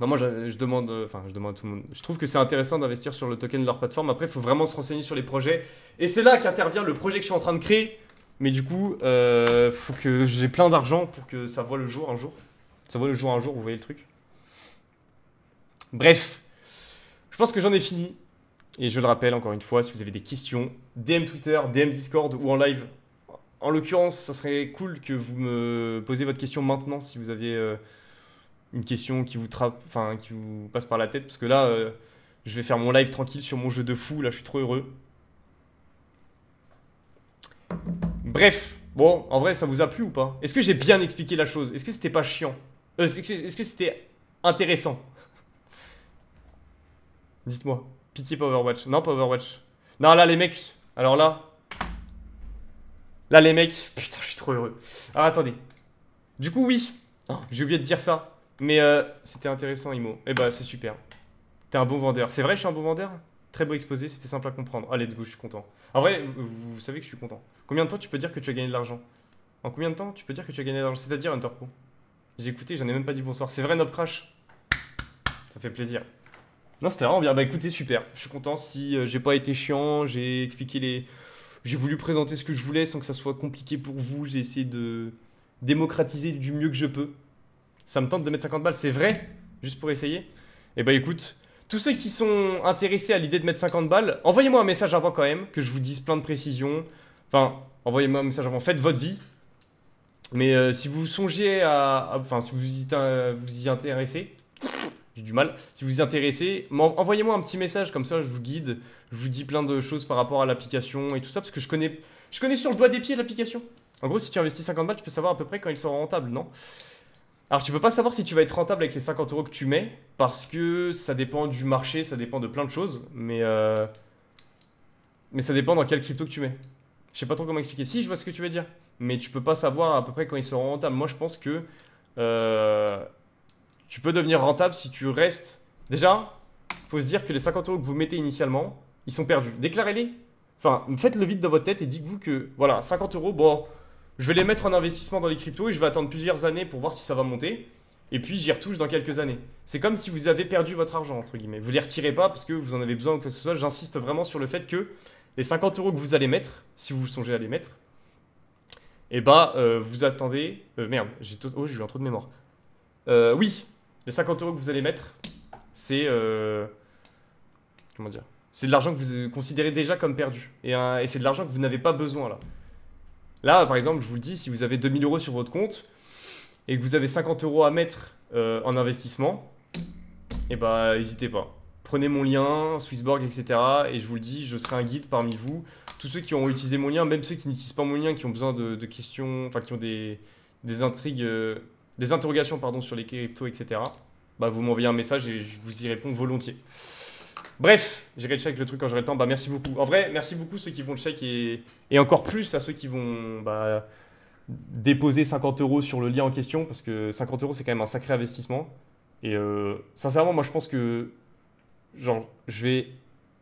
Speaker 1: moi, je, demande, euh, enfin, je demande à tout le monde. Je trouve que c'est intéressant d'investir sur le token de leur plateforme. Après, il faut vraiment se renseigner sur les projets. Et c'est là qu'intervient le projet que je suis en train de créer. Mais du coup, il euh, faut que j'ai plein d'argent pour que ça voit le jour un jour. Ça voit le jour un jour, vous voyez le truc. Bref, je pense que j'en ai fini. Et je le rappelle encore une fois, si vous avez des questions, DM Twitter, DM Discord ou en live. En l'occurrence, ça serait cool que vous me posiez votre question maintenant si vous avez. Euh, une question qui vous, trappe, enfin, qui vous passe par la tête. Parce que là, euh, je vais faire mon live tranquille sur mon jeu de fou. Là, je suis trop heureux. Bref, bon, en vrai, ça vous a plu ou pas Est-ce que j'ai bien expliqué la chose Est-ce que c'était pas chiant euh, Est-ce que c'était intéressant Dites-moi. Pitié powerwatch Overwatch. Non, pas Overwatch. Non, là, les mecs. Alors là. Là, les mecs. Putain, je suis trop heureux. Ah, attendez. Du coup, oui. Oh, j'ai oublié de dire ça. Mais euh, c'était intéressant, Imo. Eh bah, c'est super. T'es un bon vendeur. C'est vrai, je suis un bon vendeur Très beau exposé, c'était simple à comprendre. Allez, ah, let's go, je suis content. En vrai, vous, savez que je suis content. Combien de temps tu peux dire que tu as gagné de l'argent En combien de temps tu peux dire que tu as gagné de l'argent C'est-à-dire, Hunter Pro J'ai écouté, j'en ai même pas dit bonsoir. C'est vrai, notre Ça fait plaisir. Non, c'était vraiment bien. Bah écoutez, super. Je suis content si euh, j'ai pas été chiant, j'ai expliqué les. J'ai voulu présenter ce que je voulais sans que ça soit compliqué pour vous. J'ai essayé de démocratiser du mieux que je peux. Ça me tente de mettre 50 balles, c'est vrai Juste pour essayer Eh bah écoute, tous ceux qui sont intéressés à l'idée de mettre 50 balles, envoyez-moi un message avant quand même, que je vous dise plein de précisions. Enfin, envoyez-moi un message avant, faites votre vie. Mais euh, si vous songez à... Enfin, si vous y, euh, vous y intéressez, j'ai du mal. Si vous vous intéressez, envoyez-moi un petit message, comme ça je vous guide, je vous dis plein de choses par rapport à l'application et tout ça, parce que je connais, je connais sur le doigt des pieds l'application. En gros, si tu investis 50 balles, tu peux savoir à peu près quand ils sera rentables, non alors tu peux pas savoir si tu vas être rentable avec les 50 euros que tu mets, parce que ça dépend du marché, ça dépend de plein de choses, mais, euh, mais ça dépend dans quel crypto que tu mets. Je sais pas trop comment expliquer. Si, je vois ce que tu veux dire, mais tu peux pas savoir à peu près quand ils seront rentables. Moi, je pense que euh, tu peux devenir rentable si tu restes. Déjà, faut se dire que les 50 euros que vous mettez initialement, ils sont perdus. Déclarez-les. Enfin, faites le vide dans votre tête et dites-vous que voilà, 50 euros, bon je vais les mettre en investissement dans les cryptos et je vais attendre plusieurs années pour voir si ça va monter. Et puis j'y retouche dans quelques années. C'est comme si vous avez perdu votre argent, entre guillemets. Vous ne les retirez pas parce que vous en avez besoin ou quoi que ce soit. J'insiste vraiment sur le fait que les 50 euros que vous allez mettre, si vous songez à les mettre, et eh bah vous attendez. Euh, merde, j'ai oh, eu un trou de mémoire. Euh, oui, les 50 euros que vous allez mettre, c'est. Comment dire C'est de l'argent que vous considérez déjà comme perdu. et c'est de l'argent que vous n'avez pas besoin là. Là, par exemple, je vous le dis, si vous avez 2000 euros sur votre compte et que vous avez 50 euros à mettre euh, en investissement, et eh ben, n'hésitez pas. Prenez mon lien, Swissborg, etc. Et je vous le dis, je serai un guide parmi vous. Tous ceux qui ont utilisé mon lien, même ceux qui n'utilisent pas mon lien, qui ont besoin de, questions, enfin qui ont des, intrigues, euh, des interrogations pardon, sur les cryptos, etc. Bah, vous m'envoyez un message et je vous y réponds volontiers. Bref, j'irai check le truc quand j'aurai le temps. Bah, merci beaucoup. En vrai, merci beaucoup ceux qui vont check et, et encore plus à ceux qui vont bah, déposer 50 euros sur le lien en question parce que 50 euros, c'est quand même un sacré investissement. Et euh, sincèrement, moi, je pense que genre, je vais.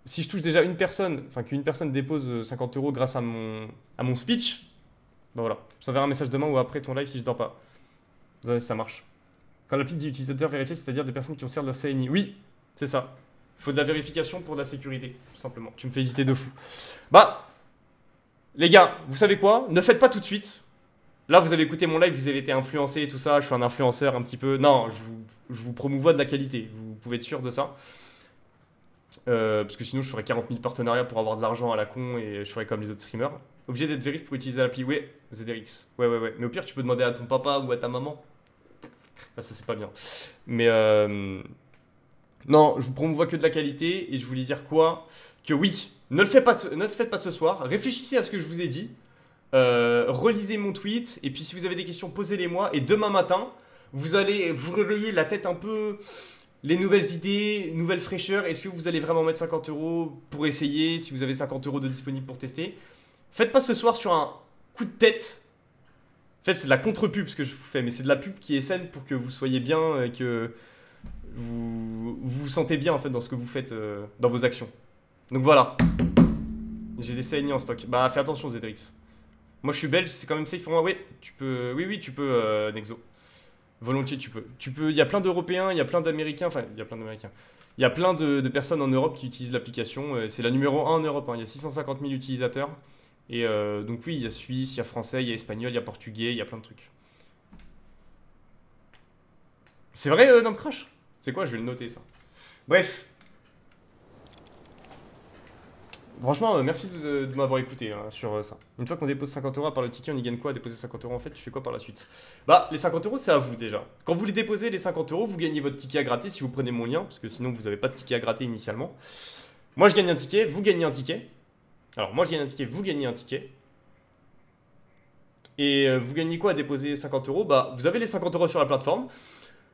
Speaker 1: Si je touche déjà une personne, enfin qu'une personne dépose 50 euh, euros grâce à mon, à mon speech, bah voilà, je t'enverrai un message demain ou après ton live si je dors pas. Ça, ça marche. Quand l'appli dit utilisateur vérifié, c'est-à-dire des personnes qui ont servi la CNI. Oui, c'est ça faut de la vérification pour de la sécurité, tout simplement. Tu me fais hésiter de fou. Bah, les gars, vous savez quoi Ne faites pas tout de suite. Là, vous avez écouté mon live, vous avez été influencé et tout ça. Je suis un influenceur un petit peu. Non, je vous, promouvois de la qualité. Vous pouvez être sûr de ça. Euh, parce que sinon, je ferais 40 000 partenariats pour avoir de l'argent à la con et je ferais comme les autres streamers. Obligé d'être vérif pour utiliser l'appli. Oui, ZDX. Ouais, ouais, ouais. Mais au pire, tu peux demander à ton papa ou à ta maman. ça, c'est pas bien. Mais. Euh, non, je vous promouvois que de la qualité et je voulais dire quoi Que oui, ne le, faites pas ne le faites pas ce soir, réfléchissez à ce que je vous ai dit, euh, relisez mon tweet et puis si vous avez des questions, posez-les moi et demain matin, vous allez vous la tête un peu les nouvelles idées, nouvelles fraîcheurs. Est-ce que vous allez vraiment mettre 50 euros pour essayer si vous avez 50 euros de disponible pour tester Faites pas ce soir sur un coup de tête. En fait, c'est de la contre-pub ce que je vous fais, mais c'est de la pub qui est saine pour que vous soyez bien et euh, que vous, vous, vous sentez bien en fait dans ce que vous faites, dans vos actions. Donc voilà. J'ai des saignants en stock. Bah fais attention Zedrix. Moi je suis belge, c'est quand même safe pour moi. Oui, tu peux. Oui, oui, tu peux, Nexo. Volontiers, tu peux. Tu peux. Il y a plein d'Européens, il y a plein d'Américains. Enfin, il y a plein d'Américains. Il y a plein de, personnes en Europe qui utilisent l'application. C'est la numéro 1 en Europe. Il y a 650 000 utilisateurs. Et donc oui, il y a Suisse, il y a Français, il y a Espagnol, il y a Portugais, il y a plein de trucs. C'est vrai, euh, C'est quoi Je vais le noter, ça. Bref. Franchement, euh, merci de, m'avoir écouté hein, sur euh, ça. Une fois qu'on dépose 50 euros par le ticket, on y gagne quoi à Déposer 50 euros en fait, tu fais quoi par la suite Bah, les 50 euros, c'est à vous déjà. Quand vous les déposez, les 50 euros, vous gagnez votre ticket à gratter si vous prenez mon lien, parce que sinon vous n'avez pas de ticket à gratter initialement. Moi, je gagne un ticket, vous gagnez un ticket. Alors, moi, je gagne un ticket, vous gagnez un ticket. Et euh, vous gagnez quoi à déposer 50 euros Bah, vous avez les 50 euros sur la plateforme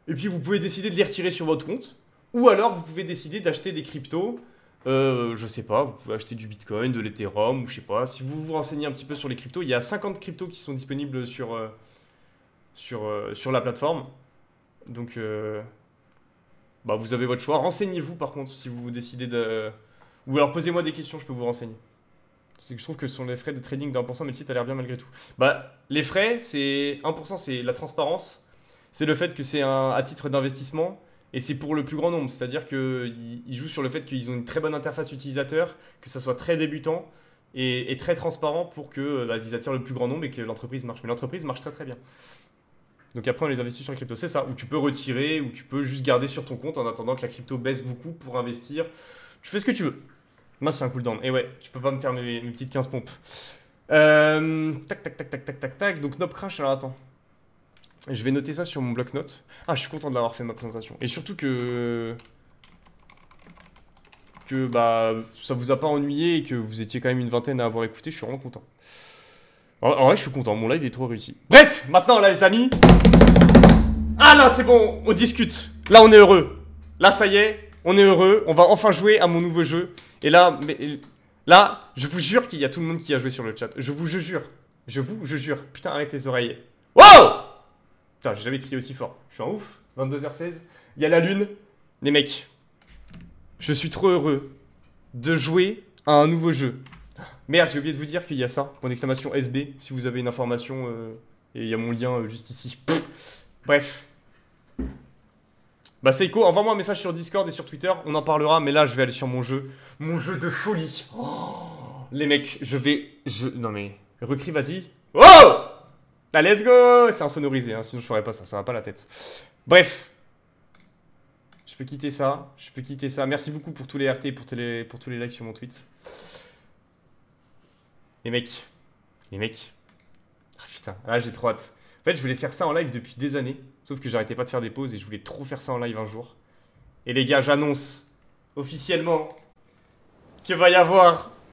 Speaker 1: et puis vous pouvez décider de les retirer sur votre compte, ou alors vous pouvez décider d'acheter des cryptos. Euh, je sais pas, vous pouvez acheter du Bitcoin, de l'Ethereum, ou je sais pas. Si vous vous renseignez un petit peu sur les cryptos, il y a 50 cryptos qui sont disponibles sur, euh, sur, euh, sur la plateforme. Donc, euh, bah, vous avez votre choix. Renseignez-vous par contre si vous décidez de. Ou alors posez-moi des questions, je peux vous renseigner. C'est que je trouve que ce sont les frais de trading de 1%, mais le site a l'air bien malgré tout. Bah, les frais, c'est 1%, c'est la transparence c'est le fait que c'est à titre d'investissement et c'est pour le plus grand nombre. C'est-à-dire qu'ils jouent sur le fait qu'ils ont une très bonne interface utilisateur, que ça soit très débutant et, très transparent pour que euh, bah, attirent le plus grand nombre et que l'entreprise marche. Mais l'entreprise marche très très bien. Donc après, on les investit sur les crypto. C'est ça, où tu peux retirer, ou tu peux juste garder sur ton compte en attendant que la crypto baisse beaucoup pour investir. Tu fais ce que tu veux. Moi, c'est un cooldown. Et ouais, tu peux pas me faire mes, petites 15 pompes. Euh, tac, tac, tac, tac, tac, tac, tac. Donc, nope Crash, alors attends. Je vais noter ça sur mon bloc-notes. Ah, je suis content l'avoir fait ma présentation. Et surtout que... Que bah, ça vous a pas ennuyé et que vous étiez quand même une vingtaine à avoir écouté, je suis vraiment content. En, vrai, je suis content, mon live est trop réussi. Bref, maintenant là les amis... Ah là, c'est bon, on discute. Là, on est heureux. Là, ça y est, on est heureux. On va enfin jouer à mon nouveau jeu. Et là, mais, là, je vous jure qu'il y a tout le monde qui a joué sur le chat. Je vous je jure. Je vous je jure. Putain, arrête les oreilles. Wow Putain, j'ai jamais crié aussi fort. Je suis en ouf. 22h16. Il y a la lune. Les mecs, je suis trop heureux de jouer à un nouveau jeu. Merde, j'ai oublié de vous dire qu'il y a ça. Mon exclamation SB, si vous avez une information. Euh, et il y a mon lien euh, juste ici. bref. Bah Seiko, envoie-moi un message sur Discord et sur Twitter, on en parlera, mais là je vais aller sur mon jeu. Mon jeu de folie. Oh, les mecs, je vais... Je... Non mais... Recris, vas-y. Oh ah, let's go C'est insonorisé, sonorisé, hein, sinon je ferai pas ça, ça va pas la tête. Bref. Je peux quitter ça, je peux quitter ça. Merci beaucoup pour tous les RT, pour, pour tous les likes sur mon tweet. Les mecs, les mecs. Ah putain, là ah, j'ai trop hâte. En fait, je voulais faire ça en live depuis des années, sauf que j'arrêtais pas de faire des pauses et je voulais trop faire ça en live un jour. Et les gars, j'annonce officiellement que va y avoir